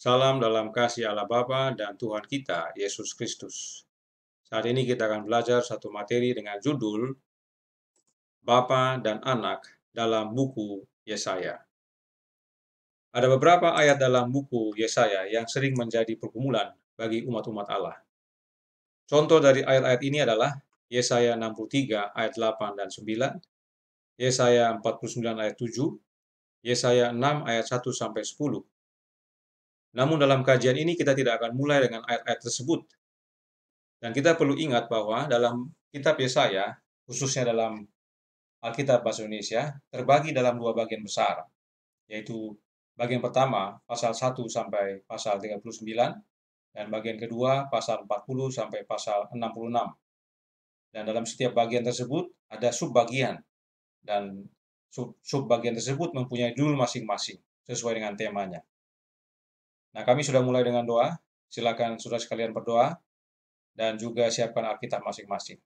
Salam dalam kasih Allah Bapa dan Tuhan kita, Yesus Kristus. Saat ini kita akan belajar satu materi dengan judul Bapa dan Anak dalam buku Yesaya. Ada beberapa ayat dalam buku Yesaya yang sering menjadi pergumulan bagi umat-umat Allah. Contoh dari ayat-ayat ini adalah Yesaya 63 ayat 8 dan 9, Yesaya 49 ayat 7, Yesaya 6 ayat 1 sampai 10, namun dalam kajian ini kita tidak akan mulai dengan ayat-ayat tersebut. Dan kita perlu ingat bahwa dalam kitab Yesaya, khususnya dalam Alkitab Bahasa Indonesia, terbagi dalam dua bagian besar, yaitu bagian pertama pasal 1 sampai pasal 39, dan bagian kedua pasal 40 sampai pasal 66. Dan dalam setiap bagian tersebut ada subbagian, dan subbagian tersebut mempunyai judul masing-masing sesuai dengan temanya. Nah, kami sudah mulai dengan doa. Silakan sudah sekalian berdoa dan juga siapkan Alkitab masing-masing.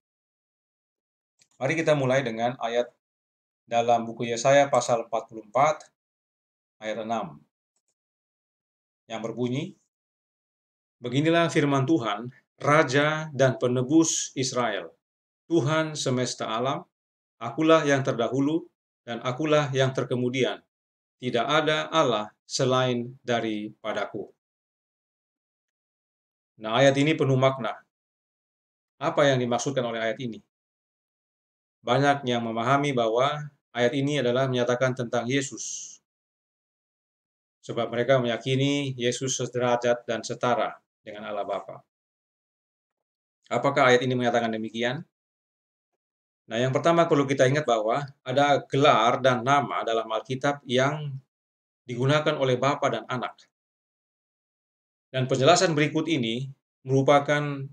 Mari kita mulai dengan ayat dalam buku Yesaya pasal 44 ayat 6 yang berbunyi Beginilah firman Tuhan, Raja dan Penebus Israel, Tuhan semesta alam, akulah yang terdahulu dan akulah yang terkemudian, tidak ada Allah selain daripadaku. Nah, ayat ini penuh makna. Apa yang dimaksudkan oleh ayat ini? Banyak yang memahami bahwa ayat ini adalah menyatakan tentang Yesus. Sebab mereka meyakini Yesus sederajat dan setara dengan Allah Bapa. Apakah ayat ini menyatakan demikian? Nah, yang pertama perlu kita ingat bahwa ada gelar dan nama dalam Alkitab yang digunakan oleh Bapa dan Anak. Dan penjelasan berikut ini merupakan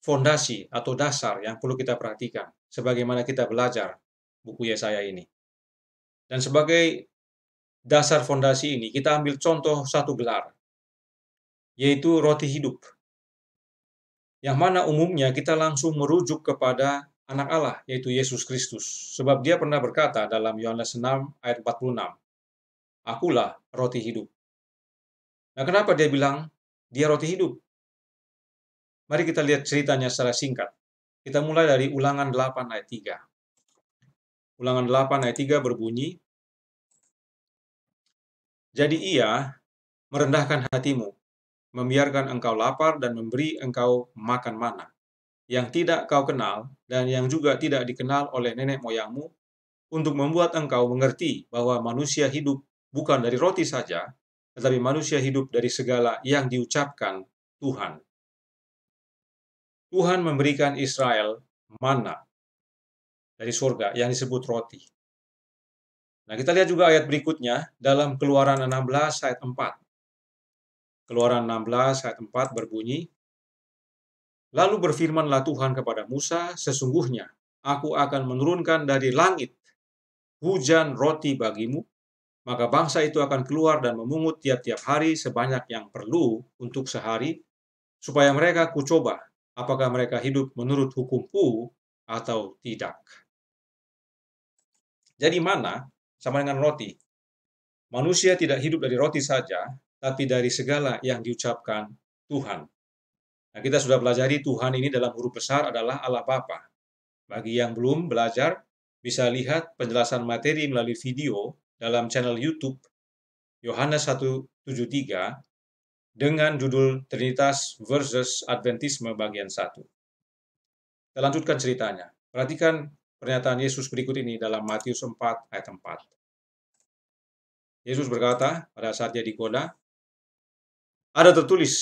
fondasi atau dasar yang perlu kita perhatikan sebagaimana kita belajar buku Yesaya ini. Dan sebagai dasar fondasi ini, kita ambil contoh satu gelar, yaitu roti hidup. Yang mana umumnya kita langsung merujuk kepada anak Allah, yaitu Yesus Kristus. Sebab dia pernah berkata dalam Yohanes 6 ayat 46, Akulah roti hidup. Nah kenapa dia bilang dia roti hidup? Mari kita lihat ceritanya secara singkat. Kita mulai dari ulangan 8 ayat 3. Ulangan 8 ayat 3 berbunyi, Jadi ia merendahkan hatimu, membiarkan engkau lapar dan memberi engkau makan mana yang tidak kau kenal dan yang juga tidak dikenal oleh nenek moyangmu, untuk membuat engkau mengerti bahwa manusia hidup bukan dari roti saja, tetapi manusia hidup dari segala yang diucapkan Tuhan. Tuhan memberikan Israel mana dari surga yang disebut roti. Nah, kita lihat juga ayat berikutnya dalam Keluaran 16 ayat 4. Keluaran 16 ayat 4 berbunyi, Lalu berfirmanlah Tuhan kepada Musa, sesungguhnya aku akan menurunkan dari langit hujan roti bagimu, maka bangsa itu akan keluar dan memungut tiap-tiap hari sebanyak yang perlu untuk sehari, supaya mereka kucoba apakah mereka hidup menurut hukumku atau tidak. Jadi mana sama dengan roti? Manusia tidak hidup dari roti saja, tapi dari segala yang diucapkan Tuhan. Nah, kita sudah pelajari Tuhan ini dalam huruf besar adalah Allah Bapa. Bagi yang belum belajar, bisa lihat penjelasan materi melalui video dalam channel YouTube Yohanes 173 dengan judul Trinitas versus Adventisme bagian 1. Kita lanjutkan ceritanya. Perhatikan pernyataan Yesus berikut ini dalam Matius 4 ayat 4. Yesus berkata pada saat dia Koda ada tertulis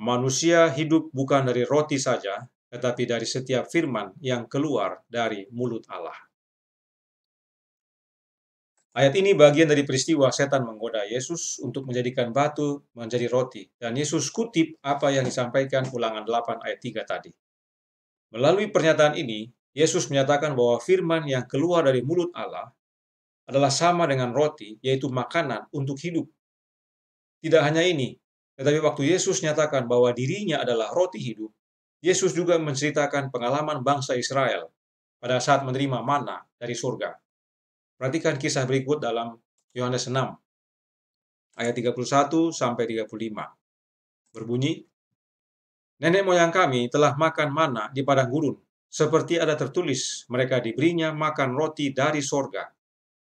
Manusia hidup bukan dari roti saja, tetapi dari setiap firman yang keluar dari mulut Allah. Ayat ini bagian dari peristiwa setan menggoda Yesus untuk menjadikan batu menjadi roti, dan Yesus kutip apa yang disampaikan ulangan 8 ayat 3 tadi. Melalui pernyataan ini, Yesus menyatakan bahwa firman yang keluar dari mulut Allah adalah sama dengan roti, yaitu makanan untuk hidup. Tidak hanya ini, tetapi waktu Yesus nyatakan bahwa dirinya adalah roti hidup, Yesus juga menceritakan pengalaman bangsa Israel pada saat menerima mana dari surga. Perhatikan kisah berikut dalam Yohanes 6 ayat 31 sampai 35. Berbunyi, Nenek moyang kami telah makan mana di padang gurun, seperti ada tertulis, mereka diberinya makan roti dari sorga.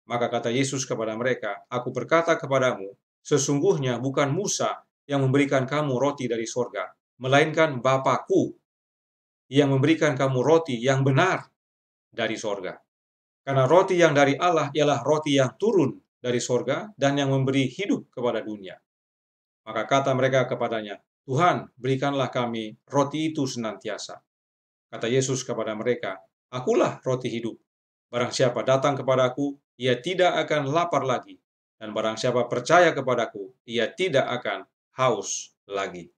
Maka kata Yesus kepada mereka, Aku berkata kepadamu, sesungguhnya bukan Musa yang memberikan kamu roti dari sorga, melainkan Bapakku yang memberikan kamu roti yang benar dari sorga. Karena roti yang dari Allah ialah roti yang turun dari sorga dan yang memberi hidup kepada dunia. Maka kata mereka kepadanya, Tuhan, berikanlah kami roti itu senantiasa. Kata Yesus kepada mereka, Akulah roti hidup. Barang siapa datang kepadaku, ia tidak akan lapar lagi. Dan barang siapa percaya kepadaku, ia tidak akan haus lagi.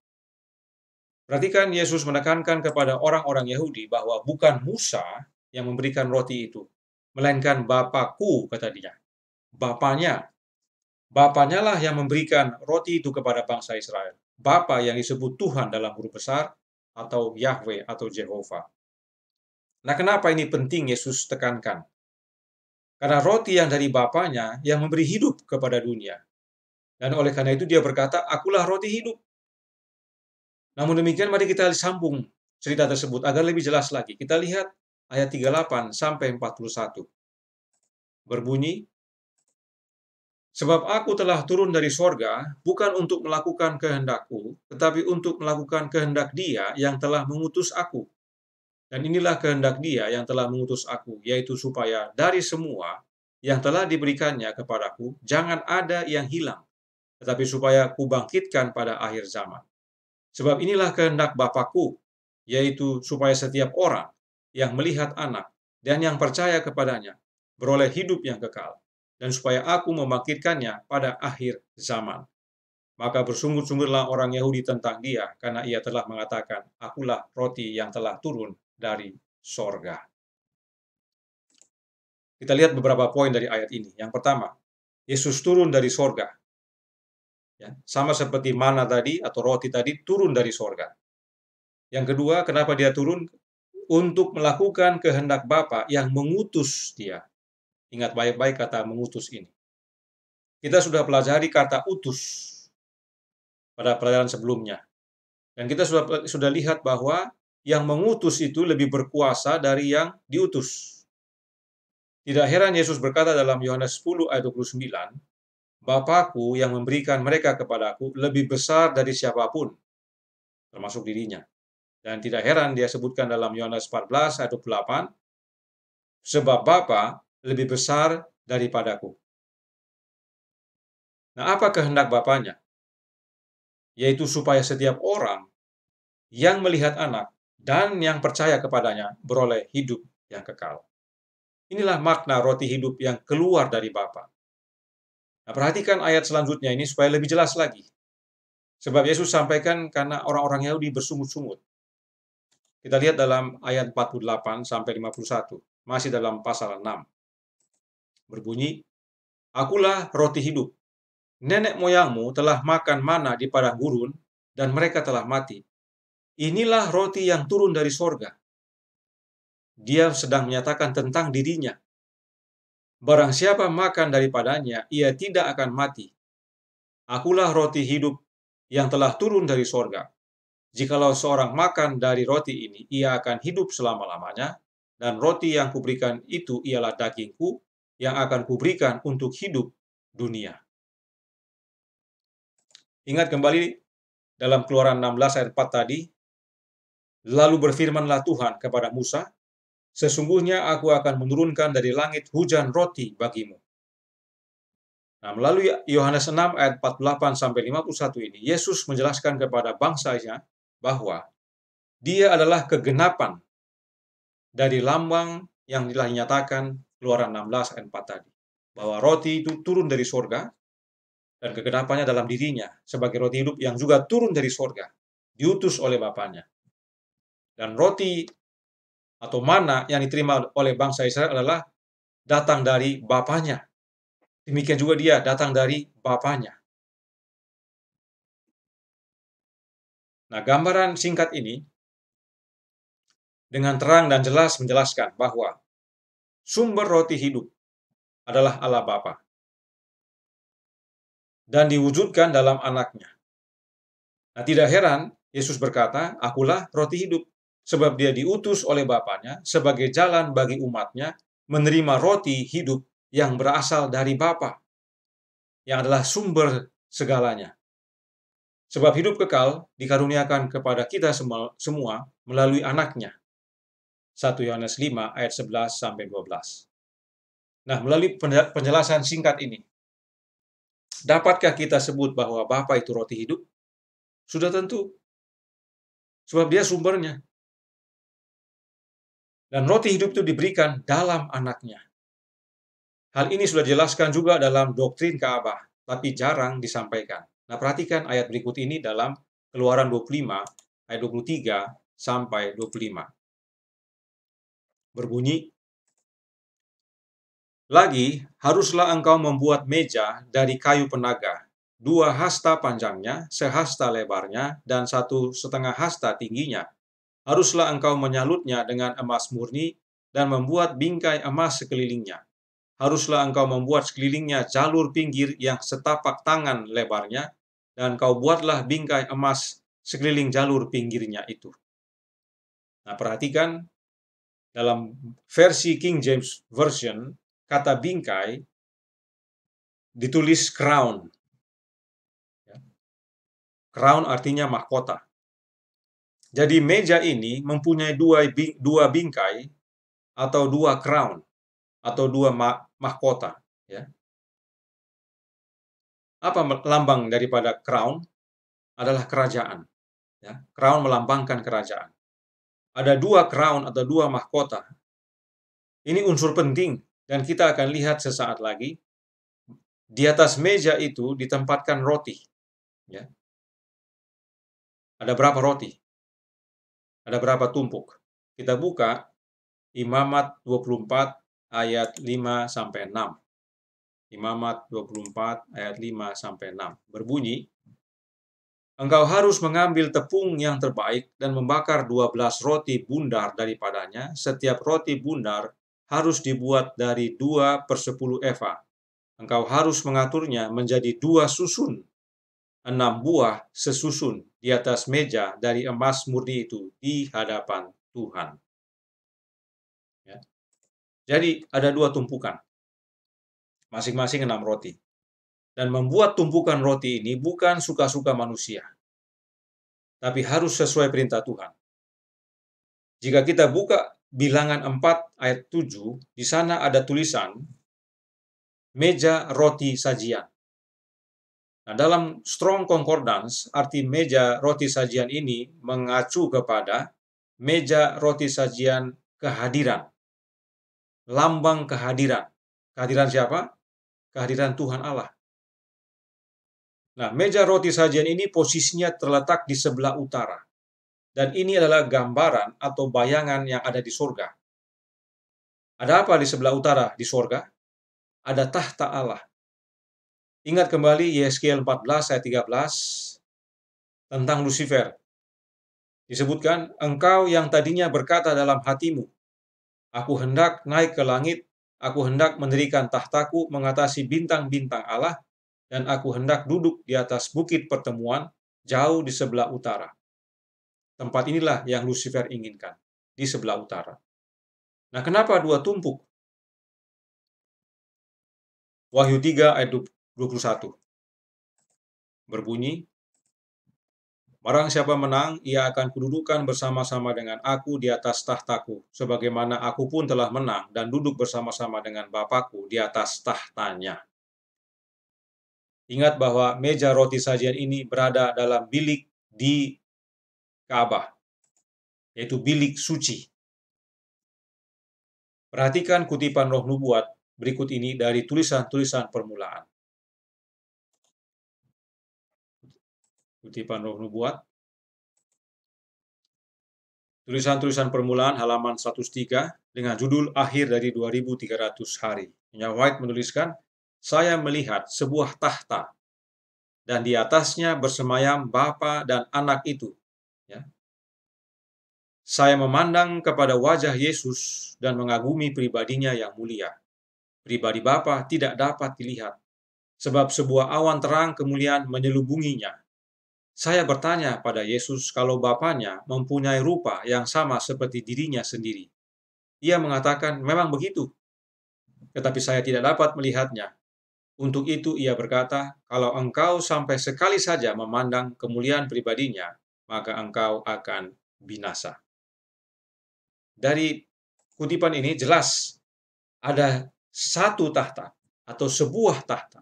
Perhatikan Yesus menekankan kepada orang-orang Yahudi bahwa bukan Musa yang memberikan roti itu, melainkan Bapakku, kata dia. Bapaknya. Bapaknya lah yang memberikan roti itu kepada bangsa Israel. Bapa yang disebut Tuhan dalam huruf besar, atau Yahweh atau Jehovah. Nah kenapa ini penting Yesus tekankan? Karena roti yang dari Bapaknya yang memberi hidup kepada dunia. Dan oleh karena itu dia berkata, akulah roti hidup. Namun demikian mari kita sambung cerita tersebut agar lebih jelas lagi. Kita lihat ayat 38 sampai 41. Berbunyi, Sebab aku telah turun dari sorga, bukan untuk melakukan kehendakku, tetapi untuk melakukan kehendak dia yang telah mengutus aku. Dan inilah kehendak dia yang telah mengutus aku, yaitu supaya dari semua yang telah diberikannya kepadaku, jangan ada yang hilang, tetapi supaya kubangkitkan pada akhir zaman. Sebab inilah kehendak Bapakku, yaitu supaya setiap orang yang melihat anak dan yang percaya kepadanya beroleh hidup yang kekal, dan supaya aku membangkitkannya pada akhir zaman. Maka bersungguh-sungguhlah orang Yahudi tentang dia, karena ia telah mengatakan, akulah roti yang telah turun dari sorga. Kita lihat beberapa poin dari ayat ini. Yang pertama, Yesus turun dari sorga Ya, sama seperti mana tadi atau roti tadi turun dari sorga. Yang kedua, kenapa dia turun? Untuk melakukan kehendak Bapa yang mengutus dia. Ingat baik-baik kata mengutus ini. Kita sudah pelajari kata utus pada pelajaran sebelumnya. Dan kita sudah sudah lihat bahwa yang mengutus itu lebih berkuasa dari yang diutus. Tidak heran Yesus berkata dalam Yohanes 10 ayat 29, Bapakku yang memberikan mereka kepadaku lebih besar dari siapapun, termasuk dirinya. Dan tidak heran dia sebutkan dalam Yohanes 14 ayat 28, sebab Bapa lebih besar daripadaku. Nah, apa kehendak Bapaknya? Yaitu supaya setiap orang yang melihat anak dan yang percaya kepadanya beroleh hidup yang kekal. Inilah makna roti hidup yang keluar dari Bapak. Nah, perhatikan ayat selanjutnya ini supaya lebih jelas lagi. Sebab Yesus sampaikan karena orang-orang Yahudi bersungut-sungut. Kita lihat dalam ayat 48 sampai 51, masih dalam pasal 6. Berbunyi, Akulah roti hidup. Nenek moyangmu telah makan mana di padang gurun, dan mereka telah mati. Inilah roti yang turun dari sorga. Dia sedang menyatakan tentang dirinya, Barang siapa makan daripadanya, ia tidak akan mati. Akulah roti hidup yang telah turun dari sorga. Jikalau seorang makan dari roti ini, ia akan hidup selama-lamanya, dan roti yang kuberikan itu ialah dagingku yang akan kuberikan untuk hidup dunia. Ingat kembali dalam keluaran 16 ayat 4 tadi, Lalu berfirmanlah Tuhan kepada Musa, Sesungguhnya aku akan menurunkan dari langit hujan roti bagimu. Nah, melalui Yohanes 6 ayat 48 sampai 51 ini, Yesus menjelaskan kepada bangsanya bahwa dia adalah kegenapan dari lambang yang telah dinyatakan keluaran 16 ayat 4 tadi. Bahwa roti itu turun dari sorga dan kegenapannya dalam dirinya sebagai roti hidup yang juga turun dari sorga, diutus oleh Bapaknya. Dan roti atau mana yang diterima oleh bangsa Israel adalah datang dari bapaknya. Demikian juga dia datang dari bapaknya. Nah, gambaran singkat ini dengan terang dan jelas menjelaskan bahwa sumber roti hidup adalah Allah Bapa dan diwujudkan dalam anaknya. Nah, tidak heran Yesus berkata, "Akulah roti hidup." sebab dia diutus oleh Bapaknya sebagai jalan bagi umatnya menerima roti hidup yang berasal dari Bapa, yang adalah sumber segalanya. Sebab hidup kekal dikaruniakan kepada kita semua, melalui anaknya. 1 Yohanes 5 ayat 11 sampai 12. Nah, melalui penjelasan singkat ini, dapatkah kita sebut bahwa Bapa itu roti hidup? Sudah tentu. Sebab dia sumbernya. Dan roti hidup itu diberikan dalam anaknya. Hal ini sudah dijelaskan juga dalam doktrin Ka'bah, tapi jarang disampaikan. Nah, perhatikan ayat berikut ini dalam Keluaran 25 ayat 23 sampai 25. Berbunyi Lagi haruslah engkau membuat meja dari kayu penaga, dua hasta panjangnya, sehasta lebarnya, dan satu setengah hasta tingginya, haruslah engkau menyalutnya dengan emas murni dan membuat bingkai emas sekelilingnya. Haruslah engkau membuat sekelilingnya jalur pinggir yang setapak tangan lebarnya, dan kau buatlah bingkai emas sekeliling jalur pinggirnya itu. Nah, perhatikan dalam versi King James Version, kata bingkai ditulis crown. Ya. Crown artinya mahkota. Jadi meja ini mempunyai dua, dua bingkai atau dua crown atau dua mahkota. Ya. Apa lambang daripada crown? Adalah kerajaan. Ya. Crown melambangkan kerajaan. Ada dua crown atau dua mahkota. Ini unsur penting dan kita akan lihat sesaat lagi. Di atas meja itu ditempatkan roti. Ya. Ada berapa roti? Ada berapa tumpuk? Kita buka Imamat 24 ayat 5 sampai 6. Imamat 24 ayat 5 sampai 6 berbunyi Engkau harus mengambil tepung yang terbaik dan membakar 12 roti bundar daripadanya. Setiap roti bundar harus dibuat dari 2 per 10 eva. Engkau harus mengaturnya menjadi dua susun, enam buah sesusun di atas meja dari emas murni itu di hadapan Tuhan. Ya. Jadi ada dua tumpukan, masing-masing enam roti. Dan membuat tumpukan roti ini bukan suka-suka manusia, tapi harus sesuai perintah Tuhan. Jika kita buka bilangan 4 ayat 7, di sana ada tulisan meja roti sajian. Nah, dalam strong concordance, arti meja roti sajian ini mengacu kepada meja roti sajian kehadiran. Lambang kehadiran. Kehadiran siapa? Kehadiran Tuhan Allah. Nah, meja roti sajian ini posisinya terletak di sebelah utara. Dan ini adalah gambaran atau bayangan yang ada di surga. Ada apa di sebelah utara di surga? Ada tahta Allah. Ingat kembali YSKL 14 ayat 13 tentang Lucifer. Disebutkan, engkau yang tadinya berkata dalam hatimu, aku hendak naik ke langit, aku hendak mendirikan tahtaku mengatasi bintang-bintang Allah, dan aku hendak duduk di atas bukit pertemuan jauh di sebelah utara. Tempat inilah yang Lucifer inginkan, di sebelah utara. Nah, kenapa dua tumpuk? Wahyu 3 ayat 21. Berbunyi, Barang siapa menang, ia akan kududukan bersama-sama dengan aku di atas tahtaku, sebagaimana aku pun telah menang dan duduk bersama-sama dengan Bapakku di atas tahtanya. Ingat bahwa meja roti sajian ini berada dalam bilik di Ka'bah, yaitu bilik suci. Perhatikan kutipan roh nubuat berikut ini dari tulisan-tulisan permulaan. kutipan roh nubuat. Tulisan-tulisan permulaan halaman 103 dengan judul akhir dari 2300 hari. Nya White menuliskan, saya melihat sebuah tahta dan di atasnya bersemayam bapa dan anak itu. Ya. Saya memandang kepada wajah Yesus dan mengagumi pribadinya yang mulia. Pribadi Bapa tidak dapat dilihat, sebab sebuah awan terang kemuliaan menyelubunginya saya bertanya pada Yesus kalau Bapaknya mempunyai rupa yang sama seperti dirinya sendiri. Ia mengatakan, memang begitu. Tetapi saya tidak dapat melihatnya. Untuk itu ia berkata, kalau engkau sampai sekali saja memandang kemuliaan pribadinya, maka engkau akan binasa. Dari kutipan ini jelas ada satu tahta atau sebuah tahta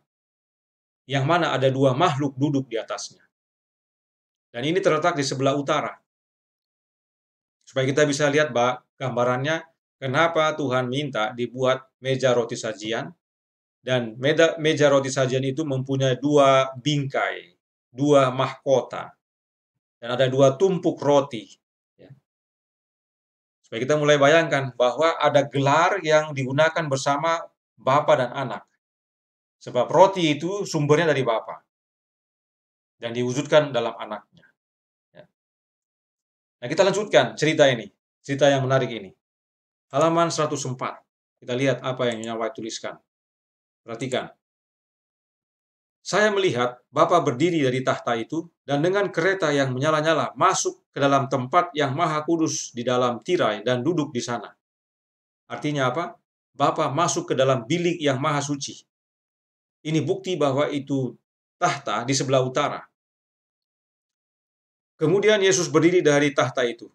yang mana ada dua makhluk duduk di atasnya. Dan ini terletak di sebelah utara. Supaya kita bisa lihat bah, gambarannya, kenapa Tuhan minta dibuat meja roti sajian, dan meja, meja roti sajian itu mempunyai dua bingkai, dua mahkota, dan ada dua tumpuk roti. Ya. Supaya kita mulai bayangkan bahwa ada gelar yang digunakan bersama Bapa dan Anak. Sebab roti itu sumbernya dari Bapak dan diwujudkan dalam anaknya. Ya. Nah, kita lanjutkan cerita ini, cerita yang menarik ini. Halaman 104. Kita lihat apa yang Nyawa tuliskan. Perhatikan. Saya melihat Bapak berdiri dari tahta itu dan dengan kereta yang menyala-nyala masuk ke dalam tempat yang maha kudus di dalam tirai dan duduk di sana. Artinya apa? Bapak masuk ke dalam bilik yang maha suci. Ini bukti bahwa itu tahta di sebelah utara Kemudian Yesus berdiri dari tahta itu.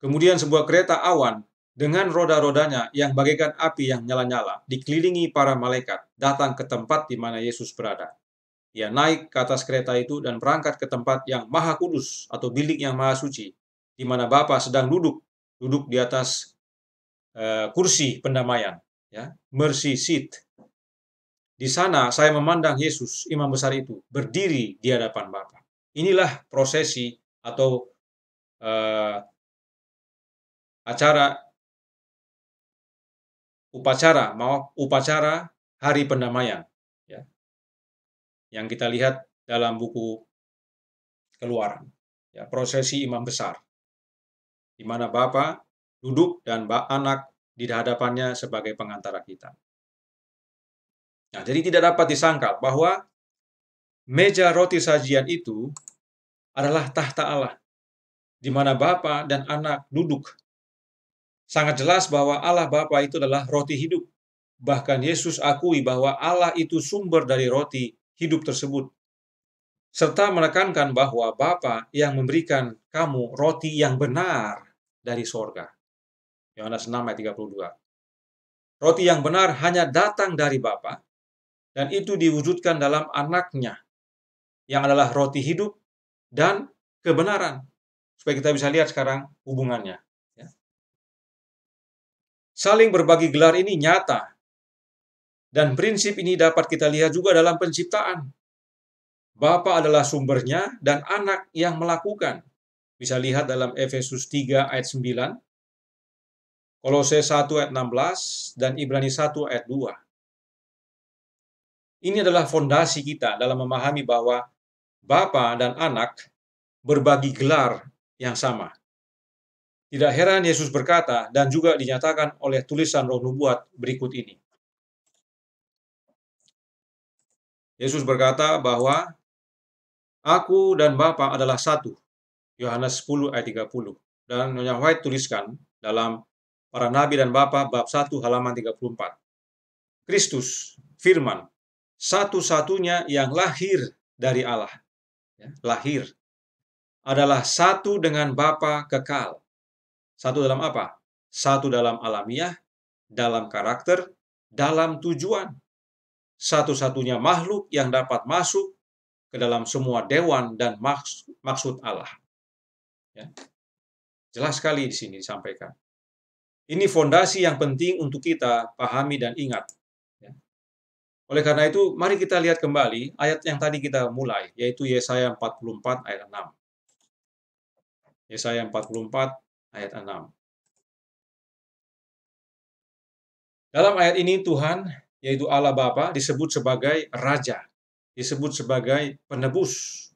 Kemudian sebuah kereta awan dengan roda-rodanya yang bagaikan api yang nyala-nyala dikelilingi para malaikat datang ke tempat di mana Yesus berada. Ia naik ke atas kereta itu dan berangkat ke tempat yang maha kudus atau bilik yang maha suci, di mana Bapa sedang duduk, duduk di atas uh, kursi pendamaian, ya, mercy seat. Di sana saya memandang Yesus, imam besar itu, berdiri di hadapan Bapa. Inilah prosesi atau uh, acara upacara mau upacara hari pendamaian ya yang kita lihat dalam buku keluaran ya prosesi imam besar di mana bapak duduk dan bak anak di hadapannya sebagai pengantara kita nah jadi tidak dapat disangkal bahwa meja roti sajian itu adalah tahta Allah, di mana Bapa dan anak duduk. Sangat jelas bahwa Allah Bapa itu adalah roti hidup. Bahkan Yesus akui bahwa Allah itu sumber dari roti hidup tersebut. Serta menekankan bahwa Bapa yang memberikan kamu roti yang benar dari sorga. Yohanes 6 ayat 32. Roti yang benar hanya datang dari Bapa dan itu diwujudkan dalam anaknya yang adalah roti hidup dan kebenaran. Supaya kita bisa lihat sekarang hubungannya. Ya. Saling berbagi gelar ini nyata. Dan prinsip ini dapat kita lihat juga dalam penciptaan. Bapa adalah sumbernya dan anak yang melakukan. Bisa lihat dalam Efesus 3 ayat 9, Kolose 1 ayat 16, dan Ibrani 1 ayat 2. Ini adalah fondasi kita dalam memahami bahwa Bapa dan anak berbagi gelar yang sama. Tidak heran Yesus berkata dan juga dinyatakan oleh tulisan roh nubuat berikut ini. Yesus berkata bahwa Aku dan Bapa adalah satu. Yohanes 10 ayat 30. Dan Nyonya White tuliskan dalam Para Nabi dan Bapa bab 1 halaman 34. Kristus, firman, satu-satunya yang lahir dari Allah ya, lahir, adalah satu dengan Bapa kekal. Satu dalam apa? Satu dalam alamiah, dalam karakter, dalam tujuan. Satu-satunya makhluk yang dapat masuk ke dalam semua dewan dan maksud Allah. Ya. Jelas sekali di sini disampaikan. Ini fondasi yang penting untuk kita pahami dan ingat. Oleh karena itu, mari kita lihat kembali ayat yang tadi kita mulai, yaitu Yesaya 44 ayat 6. Yesaya 44 ayat 6. Dalam ayat ini Tuhan, yaitu Allah Bapa, disebut sebagai Raja, disebut sebagai penebus,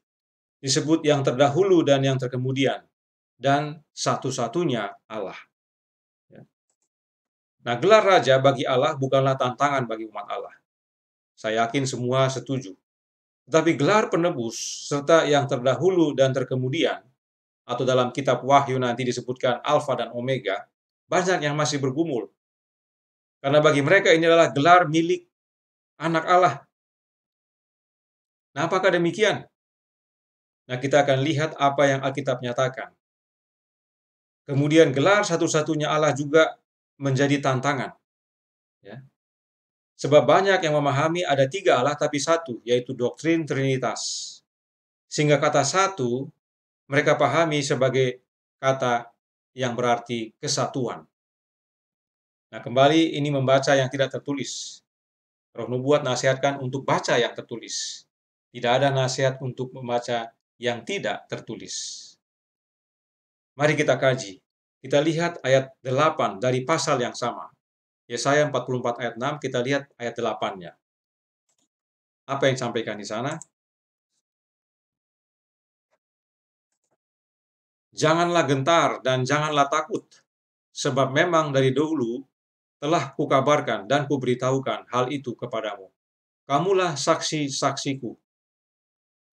disebut yang terdahulu dan yang terkemudian, dan satu-satunya Allah. Ya. Nah, gelar raja bagi Allah bukanlah tantangan bagi umat Allah. Saya yakin semua setuju. Tetapi gelar penebus serta yang terdahulu dan terkemudian atau dalam kitab Wahyu nanti disebutkan alfa dan omega, banyak yang masih bergumul. Karena bagi mereka ini adalah gelar milik anak Allah. Nah, apakah demikian? Nah, kita akan lihat apa yang Alkitab nyatakan. Kemudian gelar satu-satunya Allah juga menjadi tantangan. Ya. Sebab banyak yang memahami ada tiga Allah tapi satu, yaitu doktrin Trinitas. Sehingga kata satu, mereka pahami sebagai kata yang berarti kesatuan. Nah kembali ini membaca yang tidak tertulis. Roh Nubuat nasihatkan untuk baca yang tertulis. Tidak ada nasihat untuk membaca yang tidak tertulis. Mari kita kaji. Kita lihat ayat 8 dari pasal yang sama. Yesaya 44 ayat 6, kita lihat ayat 8-nya. Apa yang disampaikan di sana? Janganlah gentar dan janganlah takut, sebab memang dari dulu telah kukabarkan dan kuberitahukan hal itu kepadamu. Kamulah saksi-saksiku.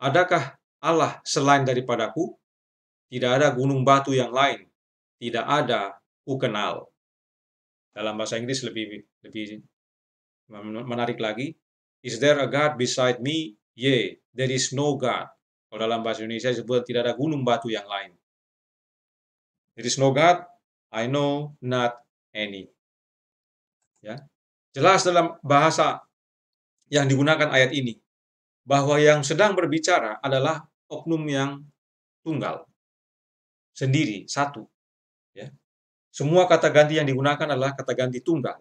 Adakah Allah selain daripadaku? Tidak ada gunung batu yang lain. Tidak ada ku kenal dalam bahasa Inggris lebih lebih menarik lagi. Is there a God beside me? Ye, there is no God. Kalau dalam bahasa Indonesia disebut tidak ada gunung batu yang lain. There is no God, I know not any. Ya. Jelas dalam bahasa yang digunakan ayat ini bahwa yang sedang berbicara adalah oknum yang tunggal, sendiri, satu. Ya. Semua kata ganti yang digunakan adalah kata ganti tunggal,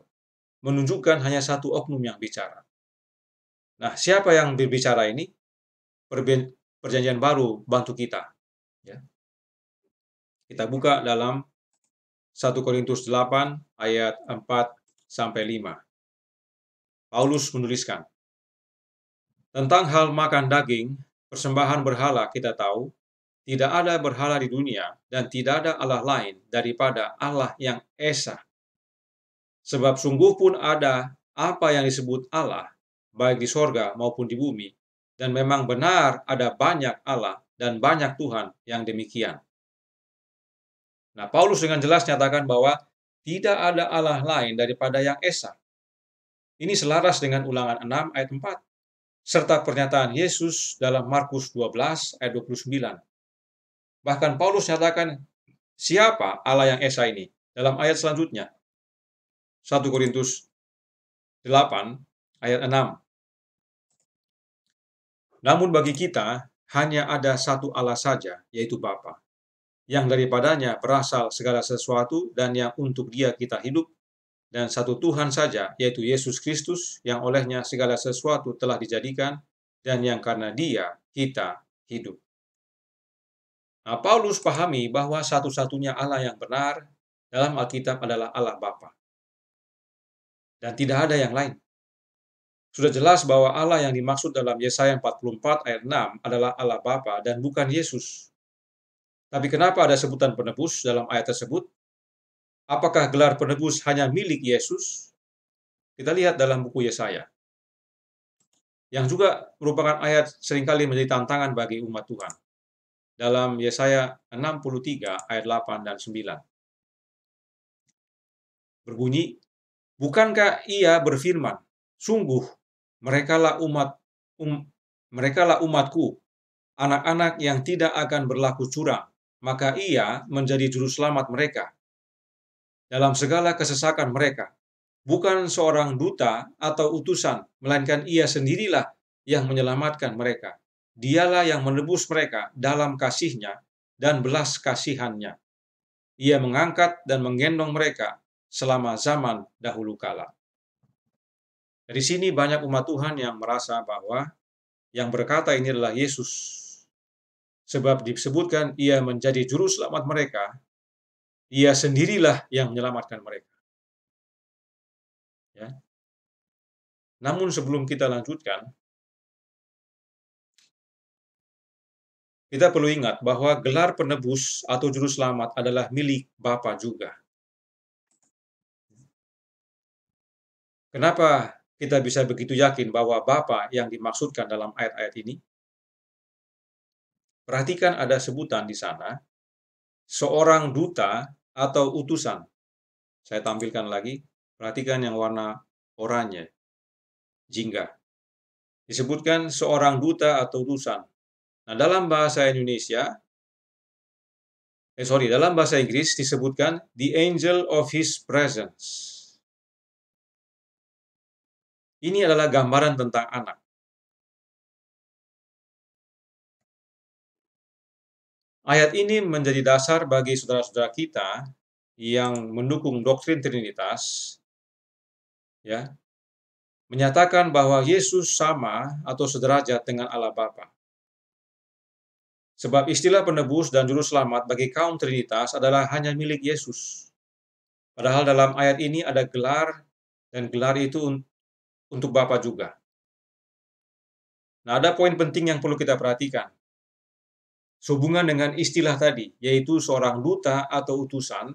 menunjukkan hanya satu oknum yang bicara. Nah, siapa yang berbicara ini? Perjanjian baru bantu kita. Ya. Kita buka dalam 1 Korintus 8 ayat 4 sampai 5. Paulus menuliskan, Tentang hal makan daging, persembahan berhala kita tahu tidak ada berhala di dunia dan tidak ada Allah lain daripada Allah yang Esa. Sebab sungguh pun ada apa yang disebut Allah, baik di sorga maupun di bumi, dan memang benar ada banyak Allah dan banyak Tuhan yang demikian. Nah, Paulus dengan jelas nyatakan bahwa tidak ada Allah lain daripada yang Esa. Ini selaras dengan ulangan 6 ayat 4 serta pernyataan Yesus dalam Markus 12 ayat 29 Bahkan Paulus nyatakan siapa Allah yang esa ini dalam ayat selanjutnya. 1 Korintus 8 ayat 6. Namun bagi kita hanya ada satu Allah saja, yaitu Bapa, yang daripadanya berasal segala sesuatu dan yang untuk dia kita hidup, dan satu Tuhan saja, yaitu Yesus Kristus, yang olehnya segala sesuatu telah dijadikan, dan yang karena dia kita hidup. Nah, Paulus pahami bahwa satu-satunya Allah yang benar dalam Alkitab adalah Allah Bapa. Dan tidak ada yang lain. Sudah jelas bahwa Allah yang dimaksud dalam Yesaya 44 ayat 6 adalah Allah Bapa dan bukan Yesus. Tapi kenapa ada sebutan penebus dalam ayat tersebut? Apakah gelar penebus hanya milik Yesus? Kita lihat dalam buku Yesaya. Yang juga merupakan ayat seringkali menjadi tantangan bagi umat Tuhan dalam Yesaya 63 ayat 8 dan 9. Berbunyi, Bukankah ia berfirman, Sungguh, merekalah umat um, merekalah umatku, anak-anak yang tidak akan berlaku curang, maka ia menjadi juru selamat mereka. Dalam segala kesesakan mereka, bukan seorang duta atau utusan, melainkan ia sendirilah yang menyelamatkan mereka. Dialah yang menebus mereka dalam kasihnya dan belas kasihannya. Ia mengangkat dan menggendong mereka selama zaman dahulu kala. Dari sini banyak umat Tuhan yang merasa bahwa yang berkata ini adalah Yesus. Sebab disebutkan ia menjadi juru selamat mereka, ia sendirilah yang menyelamatkan mereka. Ya. Namun sebelum kita lanjutkan, Kita perlu ingat bahwa gelar penebus atau juru selamat adalah milik Bapa juga. Kenapa kita bisa begitu yakin bahwa Bapa yang dimaksudkan dalam ayat-ayat ini? Perhatikan ada sebutan di sana, seorang duta atau utusan. Saya tampilkan lagi, perhatikan yang warna oranye, jingga. Disebutkan seorang duta atau utusan, Nah, dalam bahasa Indonesia, eh sorry, dalam bahasa Inggris disebutkan the angel of his presence. Ini adalah gambaran tentang anak. Ayat ini menjadi dasar bagi saudara-saudara kita yang mendukung doktrin Trinitas ya menyatakan bahwa Yesus sama atau sederajat dengan Allah Bapa. Sebab istilah penebus dan juru selamat bagi kaum Trinitas adalah hanya milik Yesus. Padahal dalam ayat ini ada gelar dan gelar itu untuk Bapa juga. Nah, ada poin penting yang perlu kita perhatikan. Sehubungan dengan istilah tadi, yaitu seorang duta atau utusan,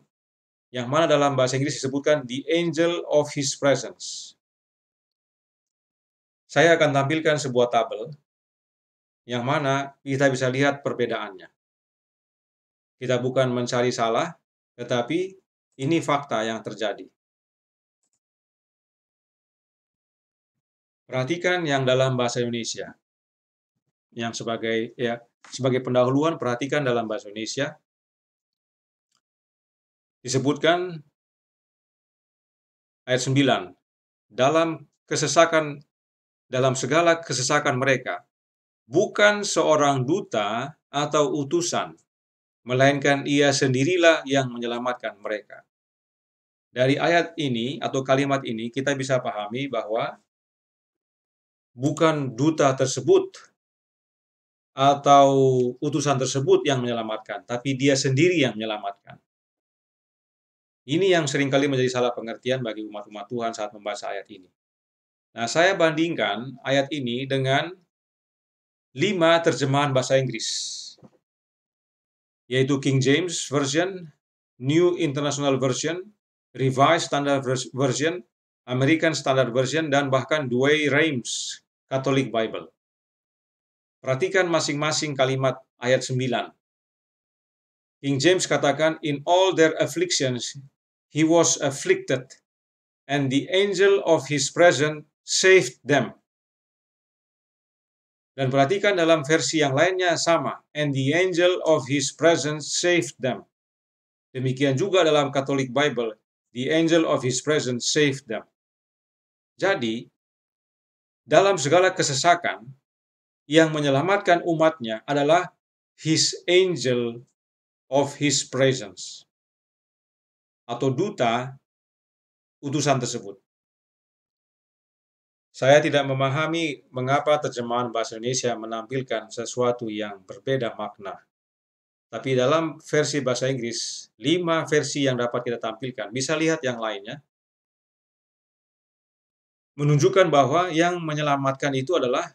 yang mana dalam bahasa Inggris disebutkan the angel of his presence. Saya akan tampilkan sebuah tabel yang mana kita bisa lihat perbedaannya. Kita bukan mencari salah, tetapi ini fakta yang terjadi. Perhatikan yang dalam bahasa Indonesia. Yang sebagai ya, sebagai pendahuluan perhatikan dalam bahasa Indonesia disebutkan ayat 9 dalam kesesakan dalam segala kesesakan mereka bukan seorang duta atau utusan, melainkan ia sendirilah yang menyelamatkan mereka. Dari ayat ini atau kalimat ini kita bisa pahami bahwa bukan duta tersebut atau utusan tersebut yang menyelamatkan, tapi dia sendiri yang menyelamatkan. Ini yang seringkali menjadi salah pengertian bagi umat-umat Tuhan saat membaca ayat ini. Nah, saya bandingkan ayat ini dengan lima terjemahan bahasa Inggris, yaitu King James Version, New International Version, Revised Standard Version, American Standard Version, dan bahkan Douay Rheims Catholic Bible. Perhatikan masing-masing kalimat ayat 9. King James katakan, In all their afflictions, he was afflicted, and the angel of his presence saved them. Dan perhatikan dalam versi yang lainnya sama. And the angel of his presence saved them. Demikian juga dalam Katolik Bible. The angel of his presence saved them. Jadi, dalam segala kesesakan, yang menyelamatkan umatnya adalah his angel of his presence. Atau duta utusan tersebut. Saya tidak memahami mengapa terjemahan bahasa Indonesia menampilkan sesuatu yang berbeda makna. Tapi dalam versi bahasa Inggris, lima versi yang dapat kita tampilkan. Bisa lihat yang lainnya. Menunjukkan bahwa yang menyelamatkan itu adalah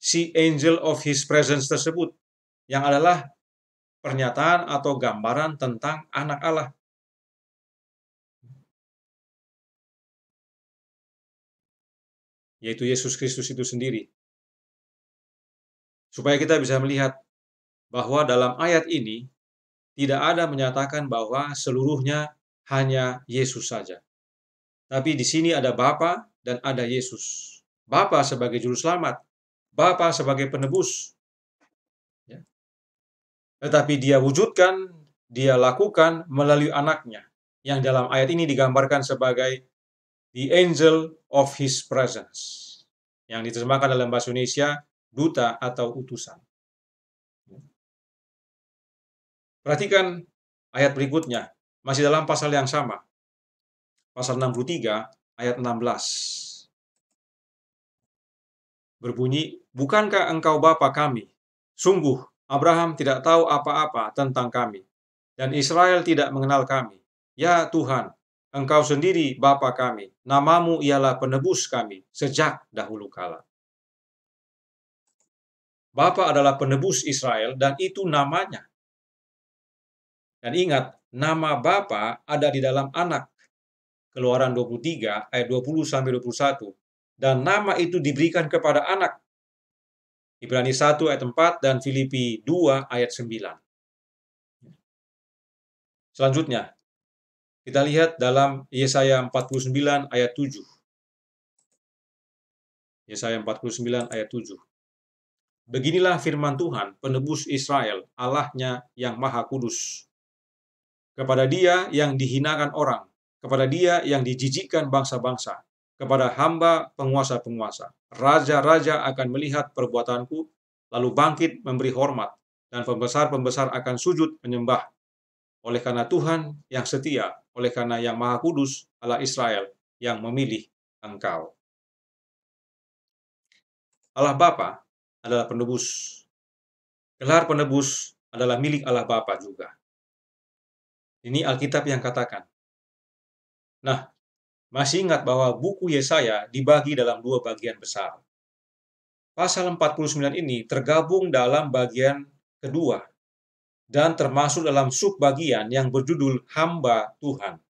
si angel of his presence tersebut. Yang adalah pernyataan atau gambaran tentang anak Allah. yaitu Yesus Kristus itu sendiri. Supaya kita bisa melihat bahwa dalam ayat ini tidak ada menyatakan bahwa seluruhnya hanya Yesus saja. Tapi di sini ada Bapa dan ada Yesus. Bapa sebagai juru selamat, Bapa sebagai penebus. Ya. Tetapi dia wujudkan, dia lakukan melalui anaknya yang dalam ayat ini digambarkan sebagai the angel of his presence. Yang diterjemahkan dalam bahasa Indonesia, duta atau utusan. Perhatikan ayat berikutnya, masih dalam pasal yang sama. Pasal 63 ayat 16. Berbunyi, "Bukankah engkau bapa kami? Sungguh Abraham tidak tahu apa-apa tentang kami dan Israel tidak mengenal kami. Ya Tuhan, Engkau sendiri Bapa kami, namamu ialah penebus kami sejak dahulu kala. Bapa adalah penebus Israel dan itu namanya. Dan ingat, nama Bapa ada di dalam anak. Keluaran 23 ayat 20 sampai 21. Dan nama itu diberikan kepada anak. Ibrani 1 ayat 4 dan Filipi 2 ayat 9. Selanjutnya, kita lihat dalam Yesaya 49 ayat 7. Yesaya 49 ayat 7. Beginilah firman Tuhan, penebus Israel, Allahnya yang maha kudus. Kepada dia yang dihinakan orang, kepada dia yang dijijikan bangsa-bangsa, kepada hamba penguasa-penguasa. Raja-raja akan melihat perbuatanku, lalu bangkit memberi hormat, dan pembesar-pembesar akan sujud menyembah. Oleh karena Tuhan yang setia oleh karena yang maha kudus Allah Israel yang memilih engkau. Allah Bapa adalah penebus. Gelar penebus adalah milik Allah Bapa juga. Ini Alkitab yang katakan. Nah, masih ingat bahwa buku Yesaya dibagi dalam dua bagian besar. Pasal 49 ini tergabung dalam bagian kedua dan termasuk dalam subbagian yang berjudul hamba Tuhan.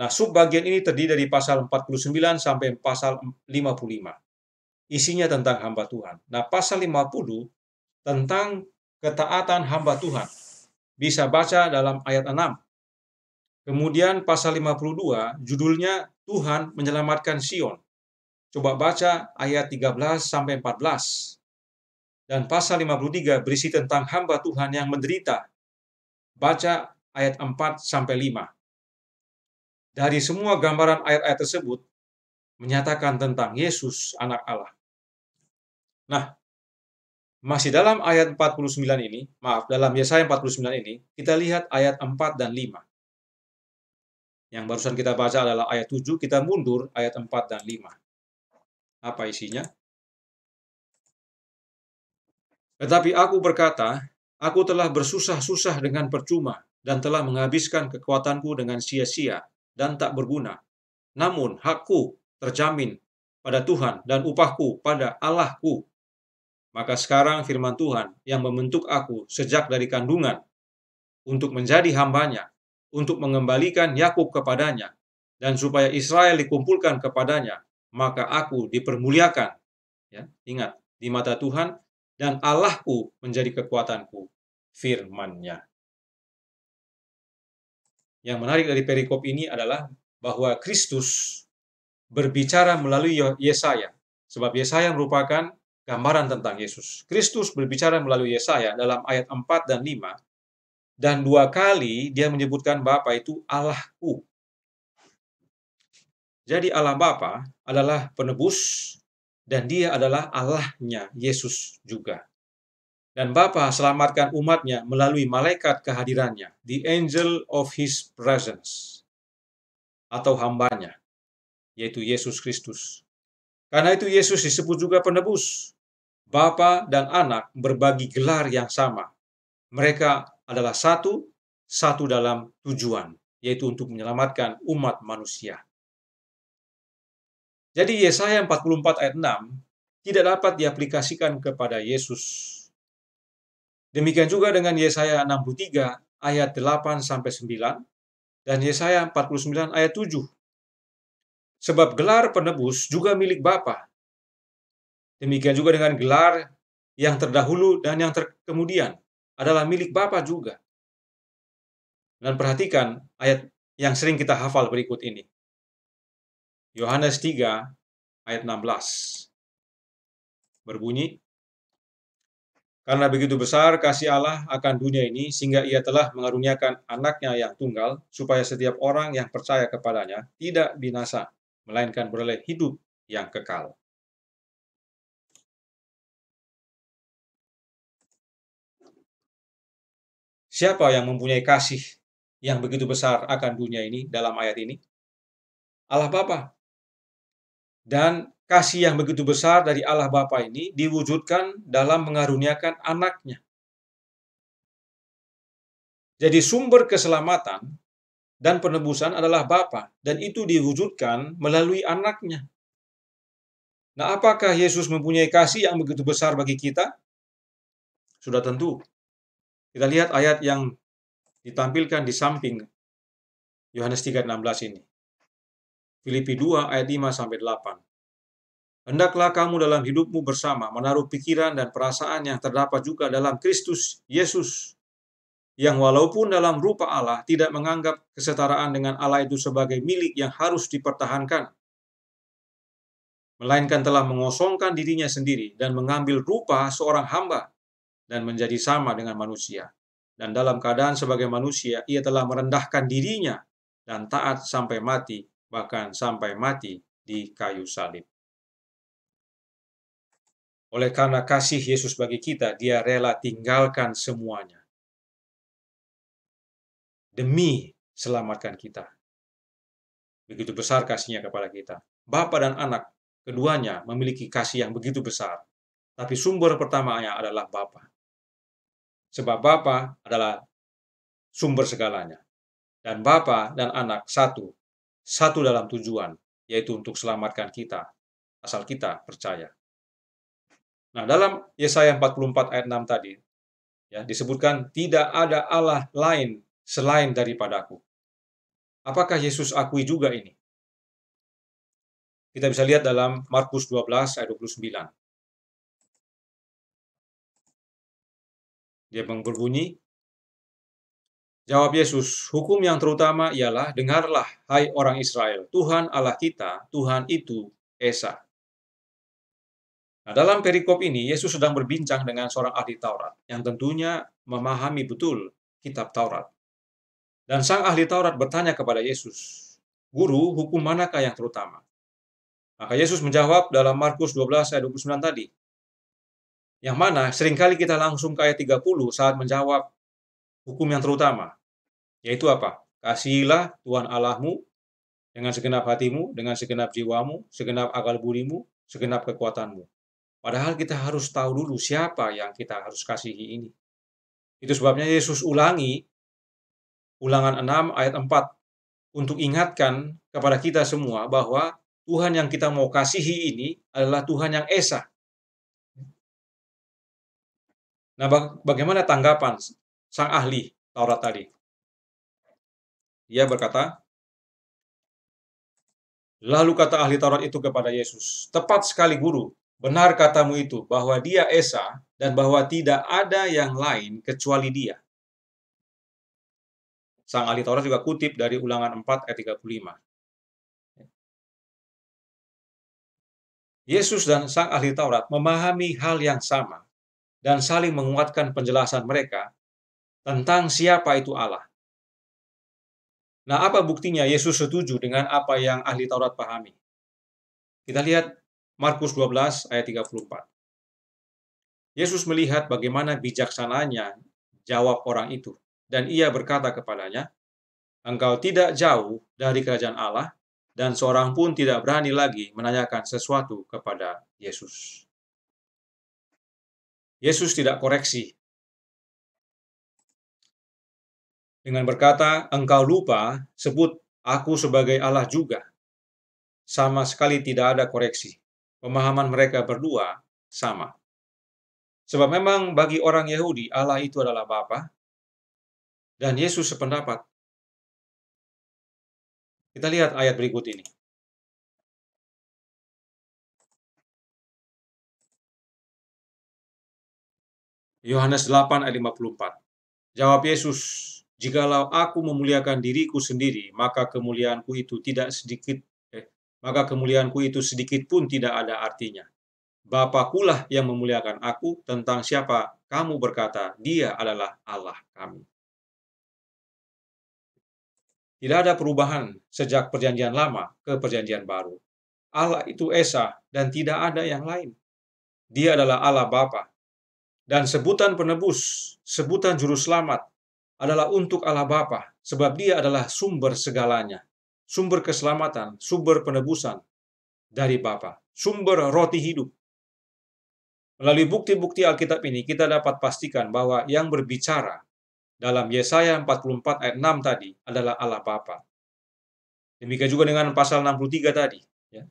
Nah, subbagian ini terdiri dari pasal 49 sampai pasal 55. Isinya tentang hamba Tuhan. Nah, pasal 50 tentang ketaatan hamba Tuhan. Bisa baca dalam ayat 6. Kemudian pasal 52 judulnya Tuhan menyelamatkan Sion. Coba baca ayat 13 sampai 14 dan pasal 53 berisi tentang hamba Tuhan yang menderita. Baca ayat 4 sampai 5. Dari semua gambaran ayat-ayat tersebut menyatakan tentang Yesus anak Allah. Nah, masih dalam ayat 49 ini, maaf, dalam Yesaya 49 ini, kita lihat ayat 4 dan 5. Yang barusan kita baca adalah ayat 7, kita mundur ayat 4 dan 5. Apa isinya? Tetapi aku berkata, aku telah bersusah-susah dengan percuma dan telah menghabiskan kekuatanku dengan sia-sia dan tak berguna. Namun hakku terjamin pada Tuhan dan upahku pada Allahku. Maka sekarang firman Tuhan yang membentuk aku sejak dari kandungan untuk menjadi hambanya, untuk mengembalikan Yakub kepadanya, dan supaya Israel dikumpulkan kepadanya, maka aku dipermuliakan. Ya, ingat, di mata Tuhan dan Allahku menjadi kekuatanku, Firman-Nya. Yang menarik dari perikop ini adalah bahwa Kristus berbicara melalui Yesaya. Sebab Yesaya merupakan gambaran tentang Yesus. Kristus berbicara melalui Yesaya dalam ayat 4 dan 5. Dan dua kali dia menyebutkan Bapa itu Allahku. Jadi Allah Bapa adalah penebus dan dia adalah Allahnya, Yesus juga. Dan Bapa selamatkan umatnya melalui malaikat kehadirannya, the angel of his presence, atau hambanya, yaitu Yesus Kristus. Karena itu Yesus disebut juga penebus. Bapa dan anak berbagi gelar yang sama. Mereka adalah satu, satu dalam tujuan, yaitu untuk menyelamatkan umat manusia. Jadi Yesaya 44 ayat 6 tidak dapat diaplikasikan kepada Yesus. Demikian juga dengan Yesaya 63 ayat 8 sampai 9 dan Yesaya 49 ayat 7. Sebab gelar penebus juga milik Bapa. Demikian juga dengan gelar yang terdahulu dan yang terkemudian adalah milik Bapa juga. Dan perhatikan ayat yang sering kita hafal berikut ini. Yohanes 3 ayat 16. Berbunyi, Karena begitu besar kasih Allah akan dunia ini, sehingga ia telah mengaruniakan anaknya yang tunggal, supaya setiap orang yang percaya kepadanya tidak binasa, melainkan beroleh hidup yang kekal. Siapa yang mempunyai kasih yang begitu besar akan dunia ini dalam ayat ini? Allah Bapa dan kasih yang begitu besar dari Allah Bapa ini diwujudkan dalam mengaruniakan anaknya. Jadi sumber keselamatan dan penebusan adalah Bapa dan itu diwujudkan melalui anaknya. Nah, apakah Yesus mempunyai kasih yang begitu besar bagi kita? Sudah tentu. Kita lihat ayat yang ditampilkan di samping Yohanes 3:16 ini. Filipi 2 ayat 5 sampai 8. Hendaklah kamu dalam hidupmu bersama menaruh pikiran dan perasaan yang terdapat juga dalam Kristus Yesus yang walaupun dalam rupa Allah tidak menganggap kesetaraan dengan Allah itu sebagai milik yang harus dipertahankan melainkan telah mengosongkan dirinya sendiri dan mengambil rupa seorang hamba dan menjadi sama dengan manusia. Dan dalam keadaan sebagai manusia, ia telah merendahkan dirinya dan taat sampai mati, bahkan sampai mati di kayu salib. Oleh karena kasih Yesus bagi kita, dia rela tinggalkan semuanya. Demi selamatkan kita. Begitu besar kasihnya kepada kita. Bapa dan anak, keduanya memiliki kasih yang begitu besar. Tapi sumber pertamanya adalah Bapa. Sebab Bapa adalah sumber segalanya. Dan Bapa dan anak satu satu dalam tujuan, yaitu untuk selamatkan kita, asal kita percaya. Nah, dalam Yesaya 44 ayat 6 tadi, ya disebutkan tidak ada Allah lain selain daripadaku. Apakah Yesus akui juga ini? Kita bisa lihat dalam Markus 12 ayat 29. Dia berbunyi, Jawab Yesus, hukum yang terutama ialah, dengarlah, hai orang Israel, Tuhan Allah kita, Tuhan itu Esa. Nah, dalam perikop ini, Yesus sedang berbincang dengan seorang ahli Taurat, yang tentunya memahami betul kitab Taurat. Dan sang ahli Taurat bertanya kepada Yesus, Guru, hukum manakah yang terutama? Maka Yesus menjawab dalam Markus 12 ayat 29 tadi. Yang mana seringkali kita langsung ke ayat 30 saat menjawab hukum yang terutama. Yaitu apa? Kasihilah Tuhan Allahmu dengan segenap hatimu, dengan segenap jiwamu, segenap akal budimu, segenap kekuatanmu. Padahal kita harus tahu dulu siapa yang kita harus kasihi ini. Itu sebabnya Yesus ulangi ulangan 6 ayat 4 untuk ingatkan kepada kita semua bahwa Tuhan yang kita mau kasihi ini adalah Tuhan yang Esa. Nah, bagaimana tanggapan sang ahli Taurat tadi? Ia berkata, Lalu kata ahli Taurat itu kepada Yesus, Tepat sekali guru, benar katamu itu, bahwa dia Esa dan bahwa tidak ada yang lain kecuali dia. Sang ahli Taurat juga kutip dari ulangan 4 ayat 35. Yesus dan sang ahli Taurat memahami hal yang sama dan saling menguatkan penjelasan mereka tentang siapa itu Allah. Nah, apa buktinya Yesus setuju dengan apa yang ahli Taurat pahami? Kita lihat Markus 12 ayat 34. Yesus melihat bagaimana bijaksananya jawab orang itu dan ia berkata kepadanya, "Engkau tidak jauh dari kerajaan Allah." Dan seorang pun tidak berani lagi menanyakan sesuatu kepada Yesus. Yesus tidak koreksi dengan berkata, "Engkau lupa, sebut aku sebagai Allah juga." Sama sekali tidak ada koreksi. Pemahaman mereka berdua sama. Sebab memang bagi orang Yahudi Allah itu adalah Bapa dan Yesus sependapat. Kita lihat ayat berikut ini. Yohanes 8 ayat 54. Jawab Yesus, Jikalau aku memuliakan diriku sendiri, maka kemuliaanku itu tidak sedikit eh, maka kemuliaanku itu sedikit pun tidak ada artinya. Bapakulah yang memuliakan aku tentang siapa kamu berkata, dia adalah Allah kami. Tidak ada perubahan sejak perjanjian lama ke perjanjian baru. Allah itu Esa dan tidak ada yang lain. Dia adalah Allah Bapa. Dan sebutan penebus, sebutan juru selamat, adalah untuk Allah Bapa, sebab Dia adalah sumber segalanya, sumber keselamatan, sumber penebusan dari Bapa, sumber roti hidup. Melalui bukti-bukti Alkitab ini kita dapat pastikan bahwa yang berbicara dalam Yesaya 44 ayat 6 tadi adalah Allah Bapa. Demikian juga dengan pasal 63 tadi. Ya.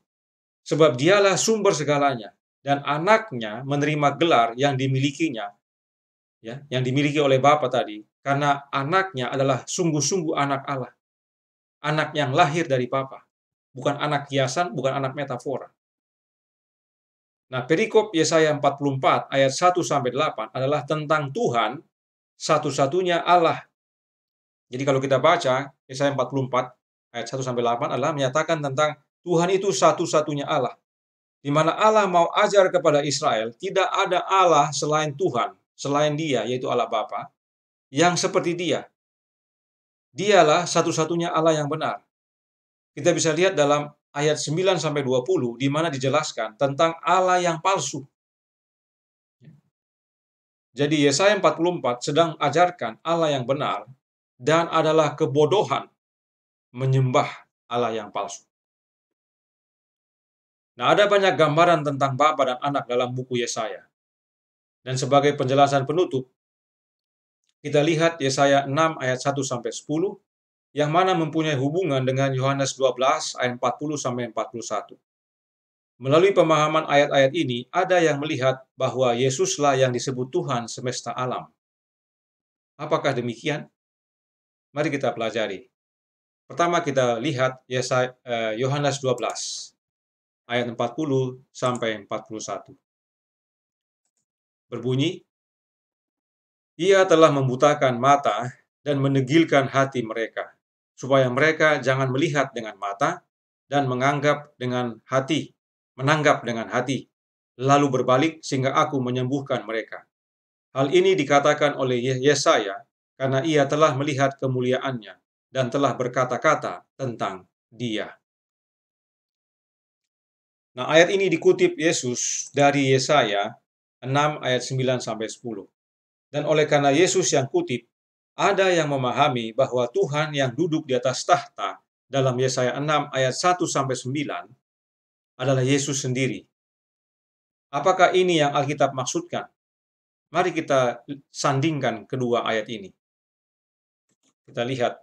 Sebab dialah sumber segalanya, dan anaknya menerima gelar yang dimilikinya ya yang dimiliki oleh Bapa tadi karena anaknya adalah sungguh-sungguh anak Allah. Anak yang lahir dari Bapa, bukan anak hiasan, bukan anak metafora. Nah, perikop Yesaya 44 ayat 1 sampai 8 adalah tentang Tuhan satu-satunya Allah. Jadi kalau kita baca Yesaya 44 ayat 1 sampai 8 adalah menyatakan tentang Tuhan itu satu-satunya Allah. Di mana Allah mau ajar kepada Israel, tidak ada Allah selain Tuhan selain dia, yaitu Allah Bapa, yang seperti dia. Dialah satu-satunya Allah yang benar. Kita bisa lihat dalam ayat 9 sampai 20 di mana dijelaskan tentang Allah yang palsu. Jadi Yesaya 44 sedang ajarkan Allah yang benar dan adalah kebodohan menyembah Allah yang palsu. Nah, ada banyak gambaran tentang Bapa dan Anak dalam buku Yesaya. Dan sebagai penjelasan penutup, kita lihat Yesaya 6 ayat 1 sampai 10 yang mana mempunyai hubungan dengan Yohanes 12 ayat 40 sampai 41. Melalui pemahaman ayat-ayat ini, ada yang melihat bahwa Yesuslah yang disebut Tuhan semesta alam. Apakah demikian? Mari kita pelajari. Pertama kita lihat eh, Yohanes 12 ayat 40 sampai 41 berbunyi, Ia telah membutakan mata dan menegilkan hati mereka, supaya mereka jangan melihat dengan mata dan menganggap dengan hati, menanggap dengan hati, lalu berbalik sehingga aku menyembuhkan mereka. Hal ini dikatakan oleh Yesaya karena ia telah melihat kemuliaannya dan telah berkata-kata tentang dia. Nah, ayat ini dikutip Yesus dari Yesaya 6 ayat 9 sampai 10. Dan oleh karena Yesus yang kutip, ada yang memahami bahwa Tuhan yang duduk di atas tahta dalam Yesaya 6 ayat 1 sampai 9 adalah Yesus sendiri. Apakah ini yang Alkitab maksudkan? Mari kita sandingkan kedua ayat ini. Kita lihat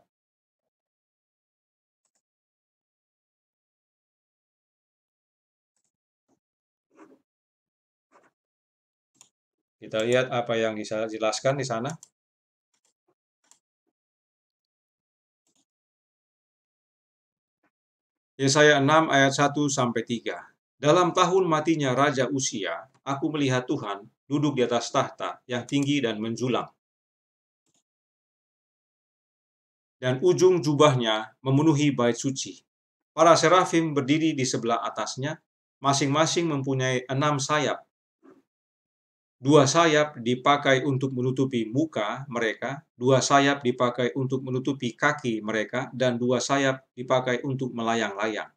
Kita lihat apa yang bisa jelaskan di sana. Yesaya 6 ayat 1 sampai 3. Dalam tahun matinya raja Usia, aku melihat Tuhan duduk di atas tahta yang tinggi dan menjulang. Dan ujung jubahnya memenuhi bait suci. Para serafim berdiri di sebelah atasnya, masing-masing mempunyai enam sayap Dua sayap dipakai untuk menutupi muka mereka, dua sayap dipakai untuk menutupi kaki mereka, dan dua sayap dipakai untuk melayang-layang.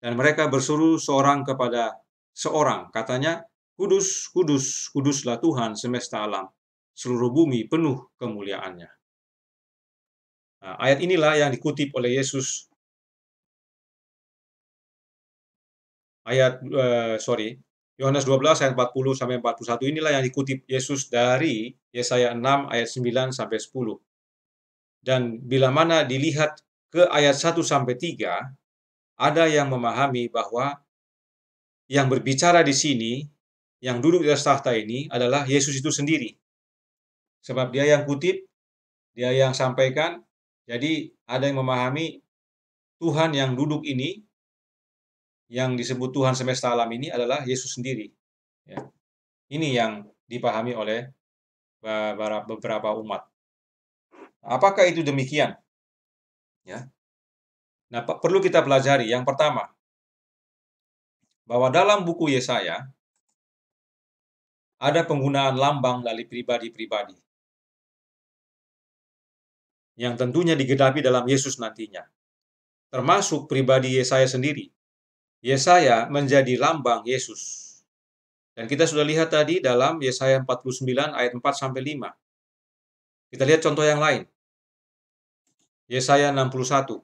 Dan mereka berseru seorang kepada seorang, katanya, Kudus, kudus, kuduslah Tuhan semesta alam, seluruh bumi penuh kemuliaannya. Nah, ayat inilah yang dikutip oleh Yesus ayat uh, sorry Yohanes 12 ayat 40 sampai 41 inilah yang dikutip Yesus dari Yesaya 6 ayat 9 sampai 10. Dan bila mana dilihat ke ayat 1 sampai 3, ada yang memahami bahwa yang berbicara di sini, yang duduk di atas tahta ini adalah Yesus itu sendiri. Sebab dia yang kutip, dia yang sampaikan. Jadi ada yang memahami Tuhan yang duduk ini yang disebut Tuhan semesta alam ini adalah Yesus sendiri. Ya. Ini yang dipahami oleh beberapa umat. Apakah itu demikian? Ya. Nah, perlu kita pelajari yang pertama bahwa dalam buku Yesaya ada penggunaan lambang dari pribadi-pribadi yang tentunya digedapi dalam Yesus nantinya, termasuk pribadi Yesaya sendiri Yesaya menjadi lambang Yesus. Dan kita sudah lihat tadi dalam Yesaya 49 ayat 4 sampai 5. Kita lihat contoh yang lain. Yesaya 61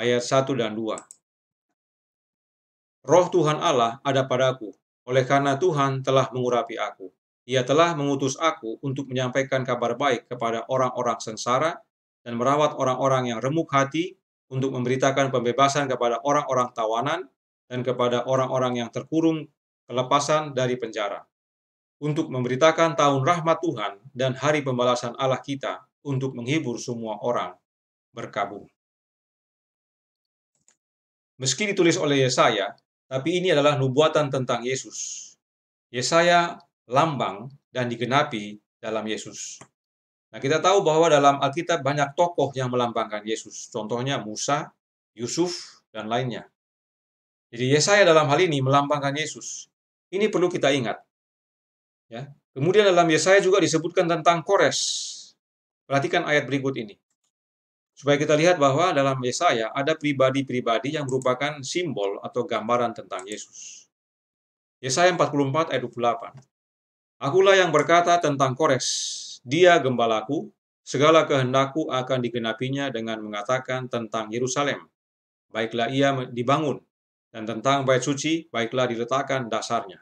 ayat 1 dan 2. Roh Tuhan Allah ada padaku, oleh karena Tuhan telah mengurapi aku. Ia telah mengutus aku untuk menyampaikan kabar baik kepada orang-orang sengsara dan merawat orang-orang yang remuk hati, untuk memberitakan pembebasan kepada orang-orang tawanan dan kepada orang-orang yang terkurung kelepasan dari penjara. Untuk memberitakan tahun rahmat Tuhan dan hari pembalasan Allah kita untuk menghibur semua orang berkabung. Meski ditulis oleh Yesaya, tapi ini adalah nubuatan tentang Yesus. Yesaya lambang dan digenapi dalam Yesus. Nah, kita tahu bahwa dalam Alkitab banyak tokoh yang melambangkan Yesus. Contohnya Musa, Yusuf, dan lainnya. Jadi Yesaya dalam hal ini melambangkan Yesus. Ini perlu kita ingat. Ya. Kemudian dalam Yesaya juga disebutkan tentang Kores. Perhatikan ayat berikut ini. Supaya kita lihat bahwa dalam Yesaya ada pribadi-pribadi yang merupakan simbol atau gambaran tentang Yesus. Yesaya 44 ayat 28. Akulah yang berkata tentang Kores, dia gembalaku, segala kehendakku akan digenapinya dengan mengatakan tentang Yerusalem. Baiklah ia dibangun, dan tentang bait suci, baiklah diletakkan dasarnya.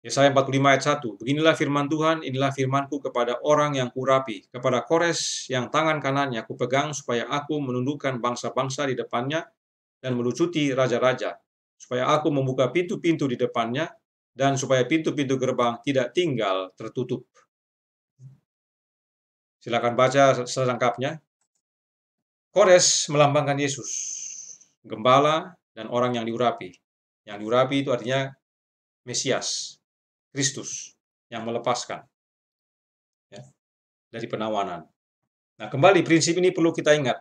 Yesaya 45 ayat 1, Beginilah firman Tuhan, inilah firmanku kepada orang yang kurapi, kepada kores yang tangan kanannya aku pegang supaya aku menundukkan bangsa-bangsa di depannya dan melucuti raja-raja, supaya aku membuka pintu-pintu di depannya dan supaya pintu-pintu gerbang tidak tinggal tertutup. Silakan baca selengkapnya. Kores melambangkan Yesus, gembala dan orang yang diurapi. Yang diurapi itu artinya Mesias, Kristus yang melepaskan ya, dari penawanan. Nah, kembali prinsip ini perlu kita ingat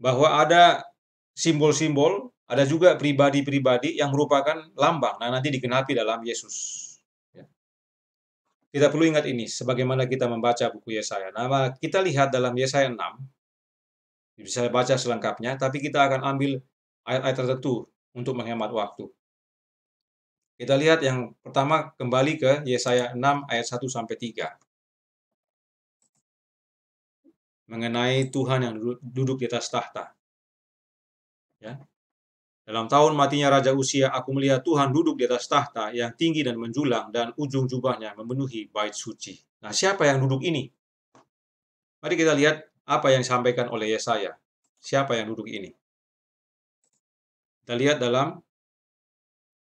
bahwa ada simbol-simbol, ada juga pribadi-pribadi yang merupakan lambang. Nah, nanti digenapi dalam Yesus. Kita perlu ingat ini sebagaimana kita membaca buku Yesaya. Nama kita lihat dalam Yesaya 6 bisa baca selengkapnya, tapi kita akan ambil ayat-ayat tertentu untuk menghemat waktu. Kita lihat yang pertama kembali ke Yesaya 6 ayat 1 sampai 3. Mengenai Tuhan yang duduk, di atas tahta. Ya. Dalam tahun matinya Raja Usia, aku melihat Tuhan duduk di atas tahta yang tinggi dan menjulang dan ujung jubahnya memenuhi bait suci. Nah, siapa yang duduk ini? Mari kita lihat apa yang disampaikan oleh Yesaya. Siapa yang duduk ini? Kita lihat dalam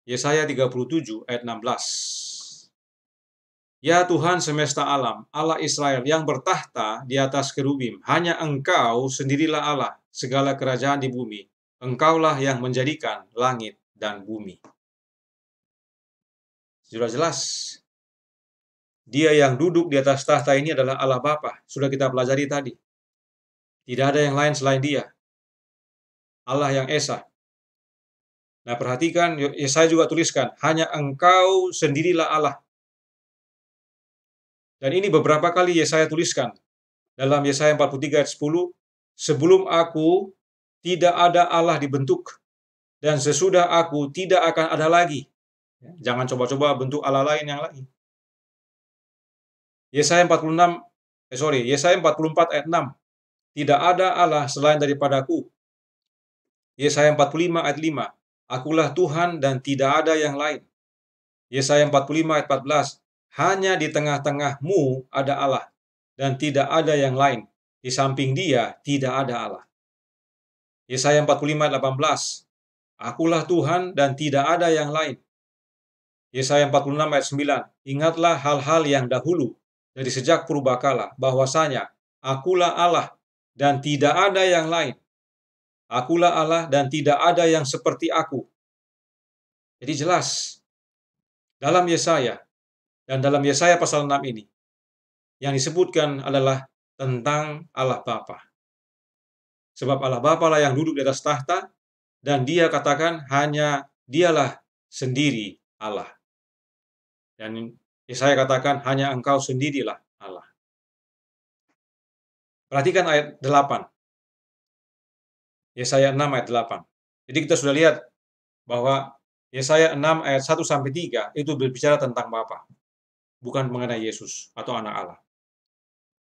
Yesaya 37 ayat 16. Ya Tuhan semesta alam, Allah Israel yang bertahta di atas kerubim, hanya Engkau sendirilah Allah, segala kerajaan di bumi Engkaulah yang menjadikan langit dan bumi. Sudah jelas, dia yang duduk di atas tahta ini adalah Allah Bapa. Sudah kita pelajari tadi. Tidak ada yang lain selain dia. Allah yang Esa. Nah perhatikan, Yesaya saya juga tuliskan, hanya engkau sendirilah Allah. Dan ini beberapa kali Yesaya tuliskan dalam Yesaya 43 ayat 10, sebelum aku tidak ada Allah dibentuk dan sesudah aku tidak akan ada lagi. Ya, jangan coba-coba bentuk Allah lain yang lain. Yesaya 46 eh sorry, Yesaya 44 ayat 6. Tidak ada Allah selain daripadaku. Yesaya 45 ayat 5. Akulah Tuhan dan tidak ada yang lain. Yesaya 45 ayat 14. Hanya di tengah-tengahmu ada Allah dan tidak ada yang lain. Di samping dia tidak ada Allah. Yesaya 45 18. Akulah Tuhan dan tidak ada yang lain. Yesaya 46 ayat 9. Ingatlah hal-hal yang dahulu dari sejak purbakala bahwasanya akulah Allah dan tidak ada yang lain. Akulah Allah dan tidak ada yang seperti aku. Jadi jelas dalam Yesaya dan dalam Yesaya pasal 6 ini yang disebutkan adalah tentang Allah Bapa. Sebab Allah Bapa lah yang duduk di atas tahta dan dia katakan hanya dialah sendiri Allah. Dan Yesaya katakan hanya engkau sendirilah Allah. Perhatikan ayat 8. Yesaya 6 ayat 8. Jadi kita sudah lihat bahwa Yesaya 6 ayat 1 sampai 3 itu berbicara tentang Bapa, bukan mengenai Yesus atau anak Allah.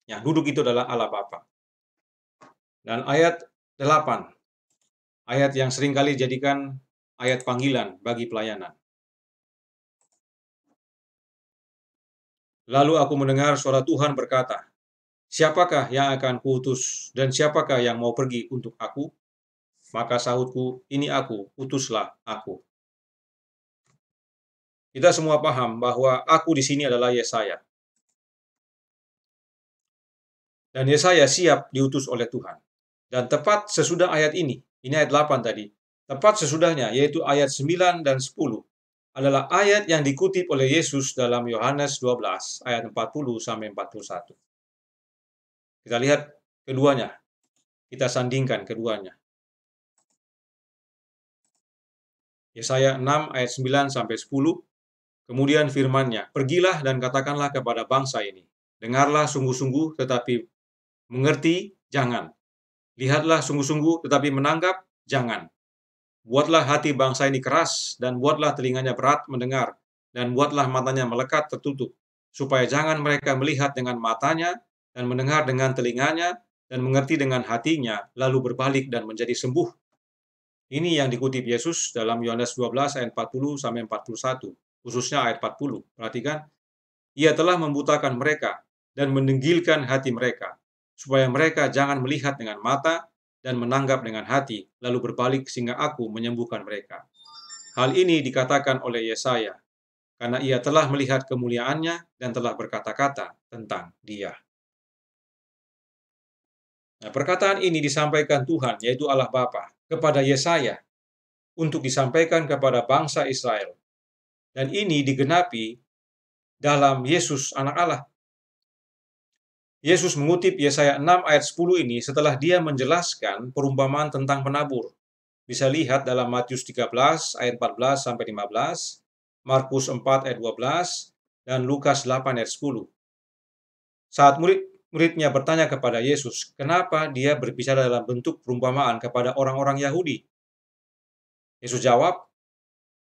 Yang duduk itu adalah Allah Bapa. Dan ayat 8, ayat yang seringkali jadikan ayat panggilan bagi pelayanan. Lalu aku mendengar suara Tuhan berkata, Siapakah yang akan kuutus dan siapakah yang mau pergi untuk aku? Maka sahutku, ini aku, utuslah aku. Kita semua paham bahwa aku di sini adalah Yesaya. Dan Yesaya siap diutus oleh Tuhan. Dan tepat sesudah ayat ini, ini ayat 8 tadi, tepat sesudahnya yaitu ayat 9 dan 10 adalah ayat yang dikutip oleh Yesus dalam Yohanes 12 ayat 40 sampai 41. Kita lihat keduanya. Kita sandingkan keduanya. Yesaya 6 ayat 9 sampai 10. Kemudian firman-Nya, "Pergilah dan katakanlah kepada bangsa ini, dengarlah sungguh-sungguh tetapi mengerti jangan. Lihatlah sungguh-sungguh tetapi menanggap, jangan. Buatlah hati bangsa ini keras, dan buatlah telinganya berat mendengar, dan buatlah matanya melekat tertutup, supaya jangan mereka melihat dengan matanya, dan mendengar dengan telinganya, dan mengerti dengan hatinya, lalu berbalik dan menjadi sembuh. Ini yang dikutip Yesus dalam Yohanes 12 ayat 40 sampai 41, khususnya ayat 40. Perhatikan, ia telah membutakan mereka dan mendenggilkan hati mereka, supaya mereka jangan melihat dengan mata dan menanggap dengan hati, lalu berbalik sehingga aku menyembuhkan mereka. Hal ini dikatakan oleh Yesaya, karena ia telah melihat kemuliaannya dan telah berkata-kata tentang dia. Nah, perkataan ini disampaikan Tuhan, yaitu Allah Bapa, kepada Yesaya untuk disampaikan kepada bangsa Israel. Dan ini digenapi dalam Yesus anak Allah. Yesus mengutip Yesaya 6 ayat 10 ini setelah dia menjelaskan perumpamaan tentang penabur. Bisa lihat dalam Matius 13 ayat 14 sampai 15, Markus 4 ayat 12, dan Lukas 8 ayat 10. Saat murid muridnya bertanya kepada Yesus, kenapa dia berbicara dalam bentuk perumpamaan kepada orang-orang Yahudi? Yesus jawab,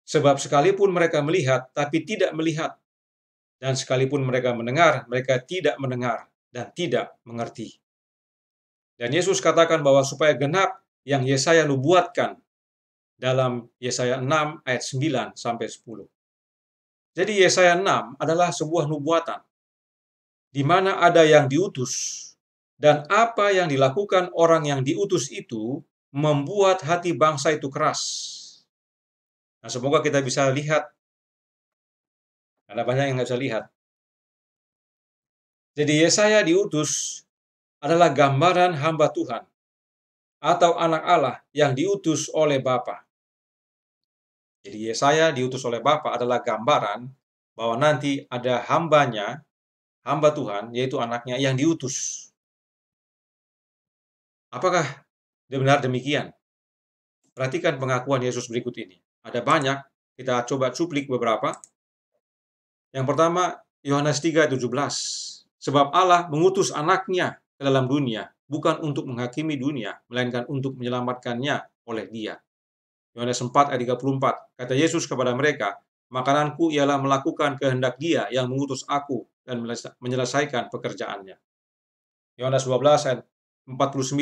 sebab sekalipun mereka melihat, tapi tidak melihat. Dan sekalipun mereka mendengar, mereka tidak mendengar dan tidak mengerti. Dan Yesus katakan bahwa supaya genap yang Yesaya nubuatkan dalam Yesaya 6 ayat 9 sampai 10. Jadi Yesaya 6 adalah sebuah nubuatan di mana ada yang diutus dan apa yang dilakukan orang yang diutus itu membuat hati bangsa itu keras. Nah, semoga kita bisa lihat. Ada banyak yang nggak bisa lihat. Jadi Yesaya diutus adalah gambaran hamba Tuhan atau anak Allah yang diutus oleh Bapa. Jadi Yesaya diutus oleh Bapa adalah gambaran bahwa nanti ada hambanya, hamba Tuhan, yaitu anaknya yang diutus. Apakah benar demikian? Perhatikan pengakuan Yesus berikut ini. Ada banyak, kita coba cuplik beberapa. Yang pertama, Yohanes 3, 17. Sebab Allah mengutus anaknya ke dalam dunia, bukan untuk menghakimi dunia, melainkan untuk menyelamatkannya oleh dia. Yohanes 4 ayat 34, kata Yesus kepada mereka, Makananku ialah melakukan kehendak dia yang mengutus aku dan menyelesaikan pekerjaannya. Yohanes 12 ayat 49,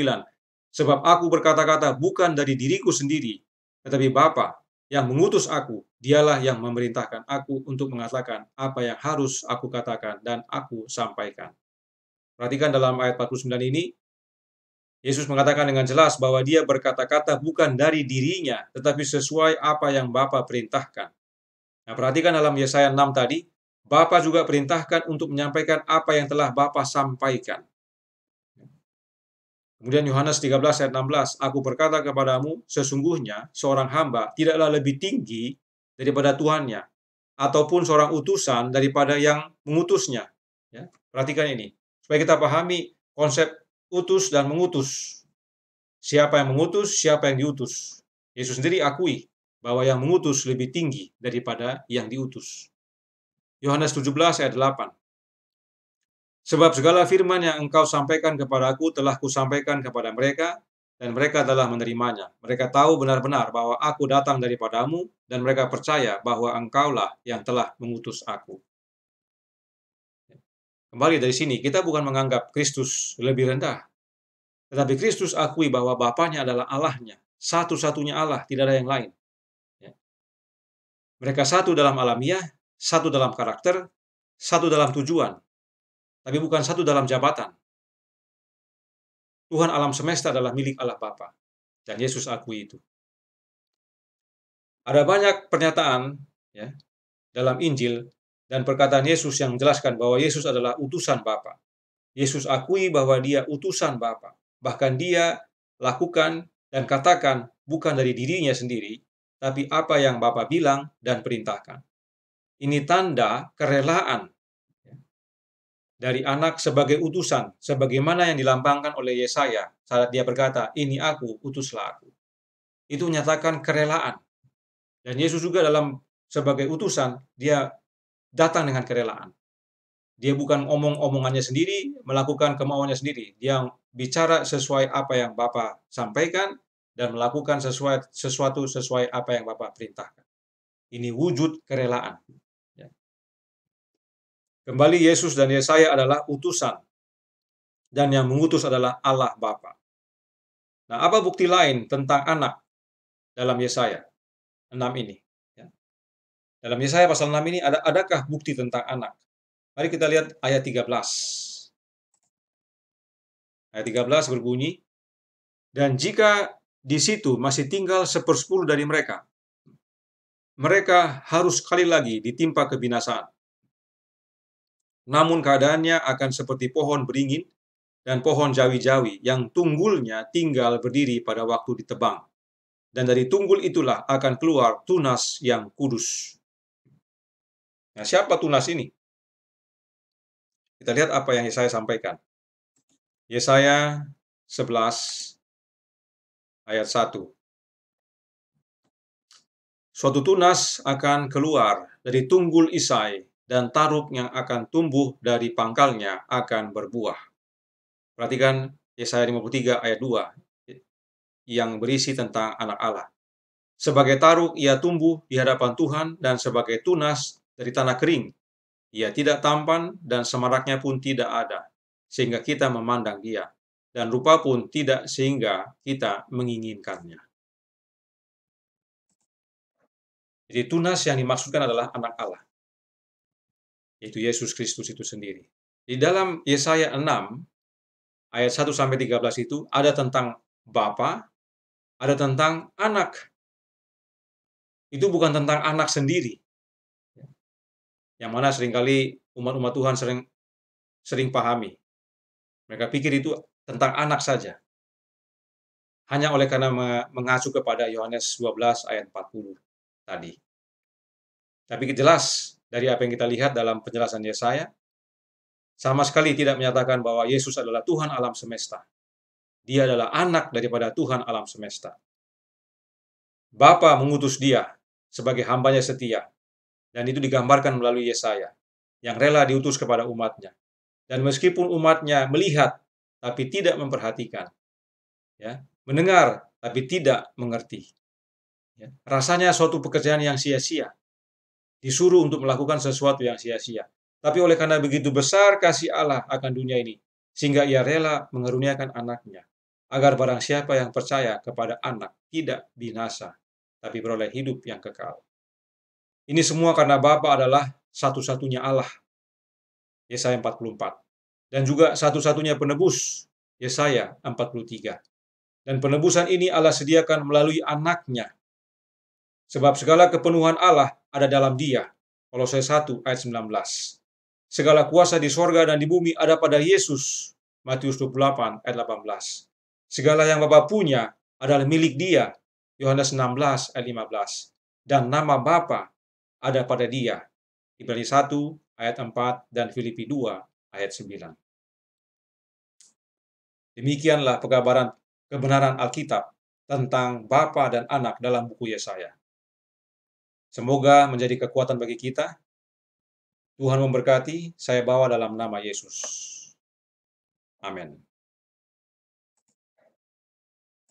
Sebab aku berkata-kata bukan dari diriku sendiri, tetapi Bapa yang mengutus aku, dialah yang memerintahkan aku untuk mengatakan apa yang harus aku katakan dan aku sampaikan. Perhatikan dalam ayat 49 ini, Yesus mengatakan dengan jelas bahwa dia berkata-kata bukan dari dirinya, tetapi sesuai apa yang Bapa perintahkan. Nah, perhatikan dalam Yesaya 6 tadi, Bapa juga perintahkan untuk menyampaikan apa yang telah Bapa sampaikan. Kemudian Yohanes 13 ayat 16, Aku berkata kepadamu, sesungguhnya seorang hamba tidaklah lebih tinggi daripada Tuhannya, ataupun seorang utusan daripada yang mengutusnya. Ya, perhatikan ini, supaya kita pahami konsep utus dan mengutus. Siapa yang mengutus, siapa yang diutus. Yesus sendiri akui bahwa yang mengutus lebih tinggi daripada yang diutus. Yohanes 17 ayat 8. Sebab segala firman yang engkau sampaikan kepada aku telah kusampaikan kepada mereka, dan mereka telah menerimanya. Mereka tahu benar-benar bahwa aku datang daripadamu, dan mereka percaya bahwa engkaulah yang telah mengutus aku. Kembali dari sini, kita bukan menganggap Kristus lebih rendah. Tetapi Kristus akui bahwa Bapaknya adalah Allahnya, satu-satunya Allah, tidak ada yang lain. Ya. Mereka satu dalam alamiah, satu dalam karakter, satu dalam tujuan, tapi bukan satu dalam jabatan. Tuhan alam semesta adalah milik Allah Bapa dan Yesus akui itu. Ada banyak pernyataan ya, dalam Injil dan perkataan Yesus yang menjelaskan bahwa Yesus adalah utusan Bapa. Yesus akui bahwa dia utusan Bapa. Bahkan dia lakukan dan katakan bukan dari dirinya sendiri, tapi apa yang Bapa bilang dan perintahkan. Ini tanda kerelaan dari anak sebagai utusan, sebagaimana yang dilambangkan oleh Yesaya saat dia berkata, ini aku, utuslah aku. Itu menyatakan kerelaan. Dan Yesus juga dalam sebagai utusan, dia datang dengan kerelaan. Dia bukan omong-omongannya sendiri, melakukan kemauannya sendiri. Dia bicara sesuai apa yang Bapak sampaikan dan melakukan sesuai, sesuatu sesuai apa yang Bapak perintahkan. Ini wujud kerelaan. Kembali Yesus dan Yesaya adalah utusan. Dan yang mengutus adalah Allah Bapa. Nah, apa bukti lain tentang anak dalam Yesaya 6 ini? Ya. Dalam Yesaya pasal 6 ini ada adakah bukti tentang anak? Mari kita lihat ayat 13. Ayat 13 berbunyi, Dan jika di situ masih tinggal sepersepuluh dari mereka, mereka harus sekali lagi ditimpa kebinasaan namun keadaannya akan seperti pohon beringin dan pohon jawi-jawi yang tunggulnya tinggal berdiri pada waktu ditebang. Dan dari tunggul itulah akan keluar tunas yang kudus. Nah, siapa tunas ini? Kita lihat apa yang Yesaya sampaikan. Yesaya 11 ayat 1. Suatu tunas akan keluar dari tunggul Isai dan taruk yang akan tumbuh dari pangkalnya akan berbuah. Perhatikan Yesaya 53 ayat 2 yang berisi tentang anak Allah. Sebagai taruk ia tumbuh di hadapan Tuhan dan sebagai tunas dari tanah kering. Ia tidak tampan dan semaraknya pun tidak ada, sehingga kita memandang dia. Dan rupa pun tidak sehingga kita menginginkannya. Jadi tunas yang dimaksudkan adalah anak Allah yaitu Yesus Kristus itu sendiri. Di dalam Yesaya 6 ayat 1 sampai 13 itu ada tentang Bapa, ada tentang anak. Itu bukan tentang anak sendiri. Yang mana seringkali umat-umat Tuhan sering sering pahami. Mereka pikir itu tentang anak saja. Hanya oleh karena mengacu kepada Yohanes 12 ayat 40 tadi. Tapi jelas dari apa yang kita lihat dalam penjelasan Yesaya, sama sekali tidak menyatakan bahwa Yesus adalah Tuhan alam semesta. Dia adalah anak daripada Tuhan alam semesta. Bapa mengutus dia sebagai hambanya setia, dan itu digambarkan melalui Yesaya, yang rela diutus kepada umatnya. Dan meskipun umatnya melihat, tapi tidak memperhatikan, ya, mendengar, tapi tidak mengerti. Ya, rasanya suatu pekerjaan yang sia-sia disuruh untuk melakukan sesuatu yang sia-sia. Tapi oleh karena begitu besar kasih Allah akan dunia ini, sehingga ia rela mengeruniakan anaknya, agar barang siapa yang percaya kepada anak tidak binasa, tapi beroleh hidup yang kekal. Ini semua karena Bapa adalah satu-satunya Allah. Yesaya 44. Dan juga satu-satunya penebus. Yesaya 43. Dan penebusan ini Allah sediakan melalui anaknya. Sebab segala kepenuhan Allah ada dalam dia. Kolose 1 ayat 19. Segala kuasa di sorga dan di bumi ada pada Yesus. Matius 28 ayat 18. Segala yang Bapa punya adalah milik dia. Yohanes 16 ayat 15. Dan nama Bapa ada pada dia. Ibrani 1 ayat 4 dan Filipi 2 ayat 9. Demikianlah pekabaran kebenaran Alkitab tentang Bapa dan Anak dalam buku Yesaya. Semoga menjadi kekuatan bagi kita. Tuhan memberkati, saya bawa dalam nama Yesus. Amin.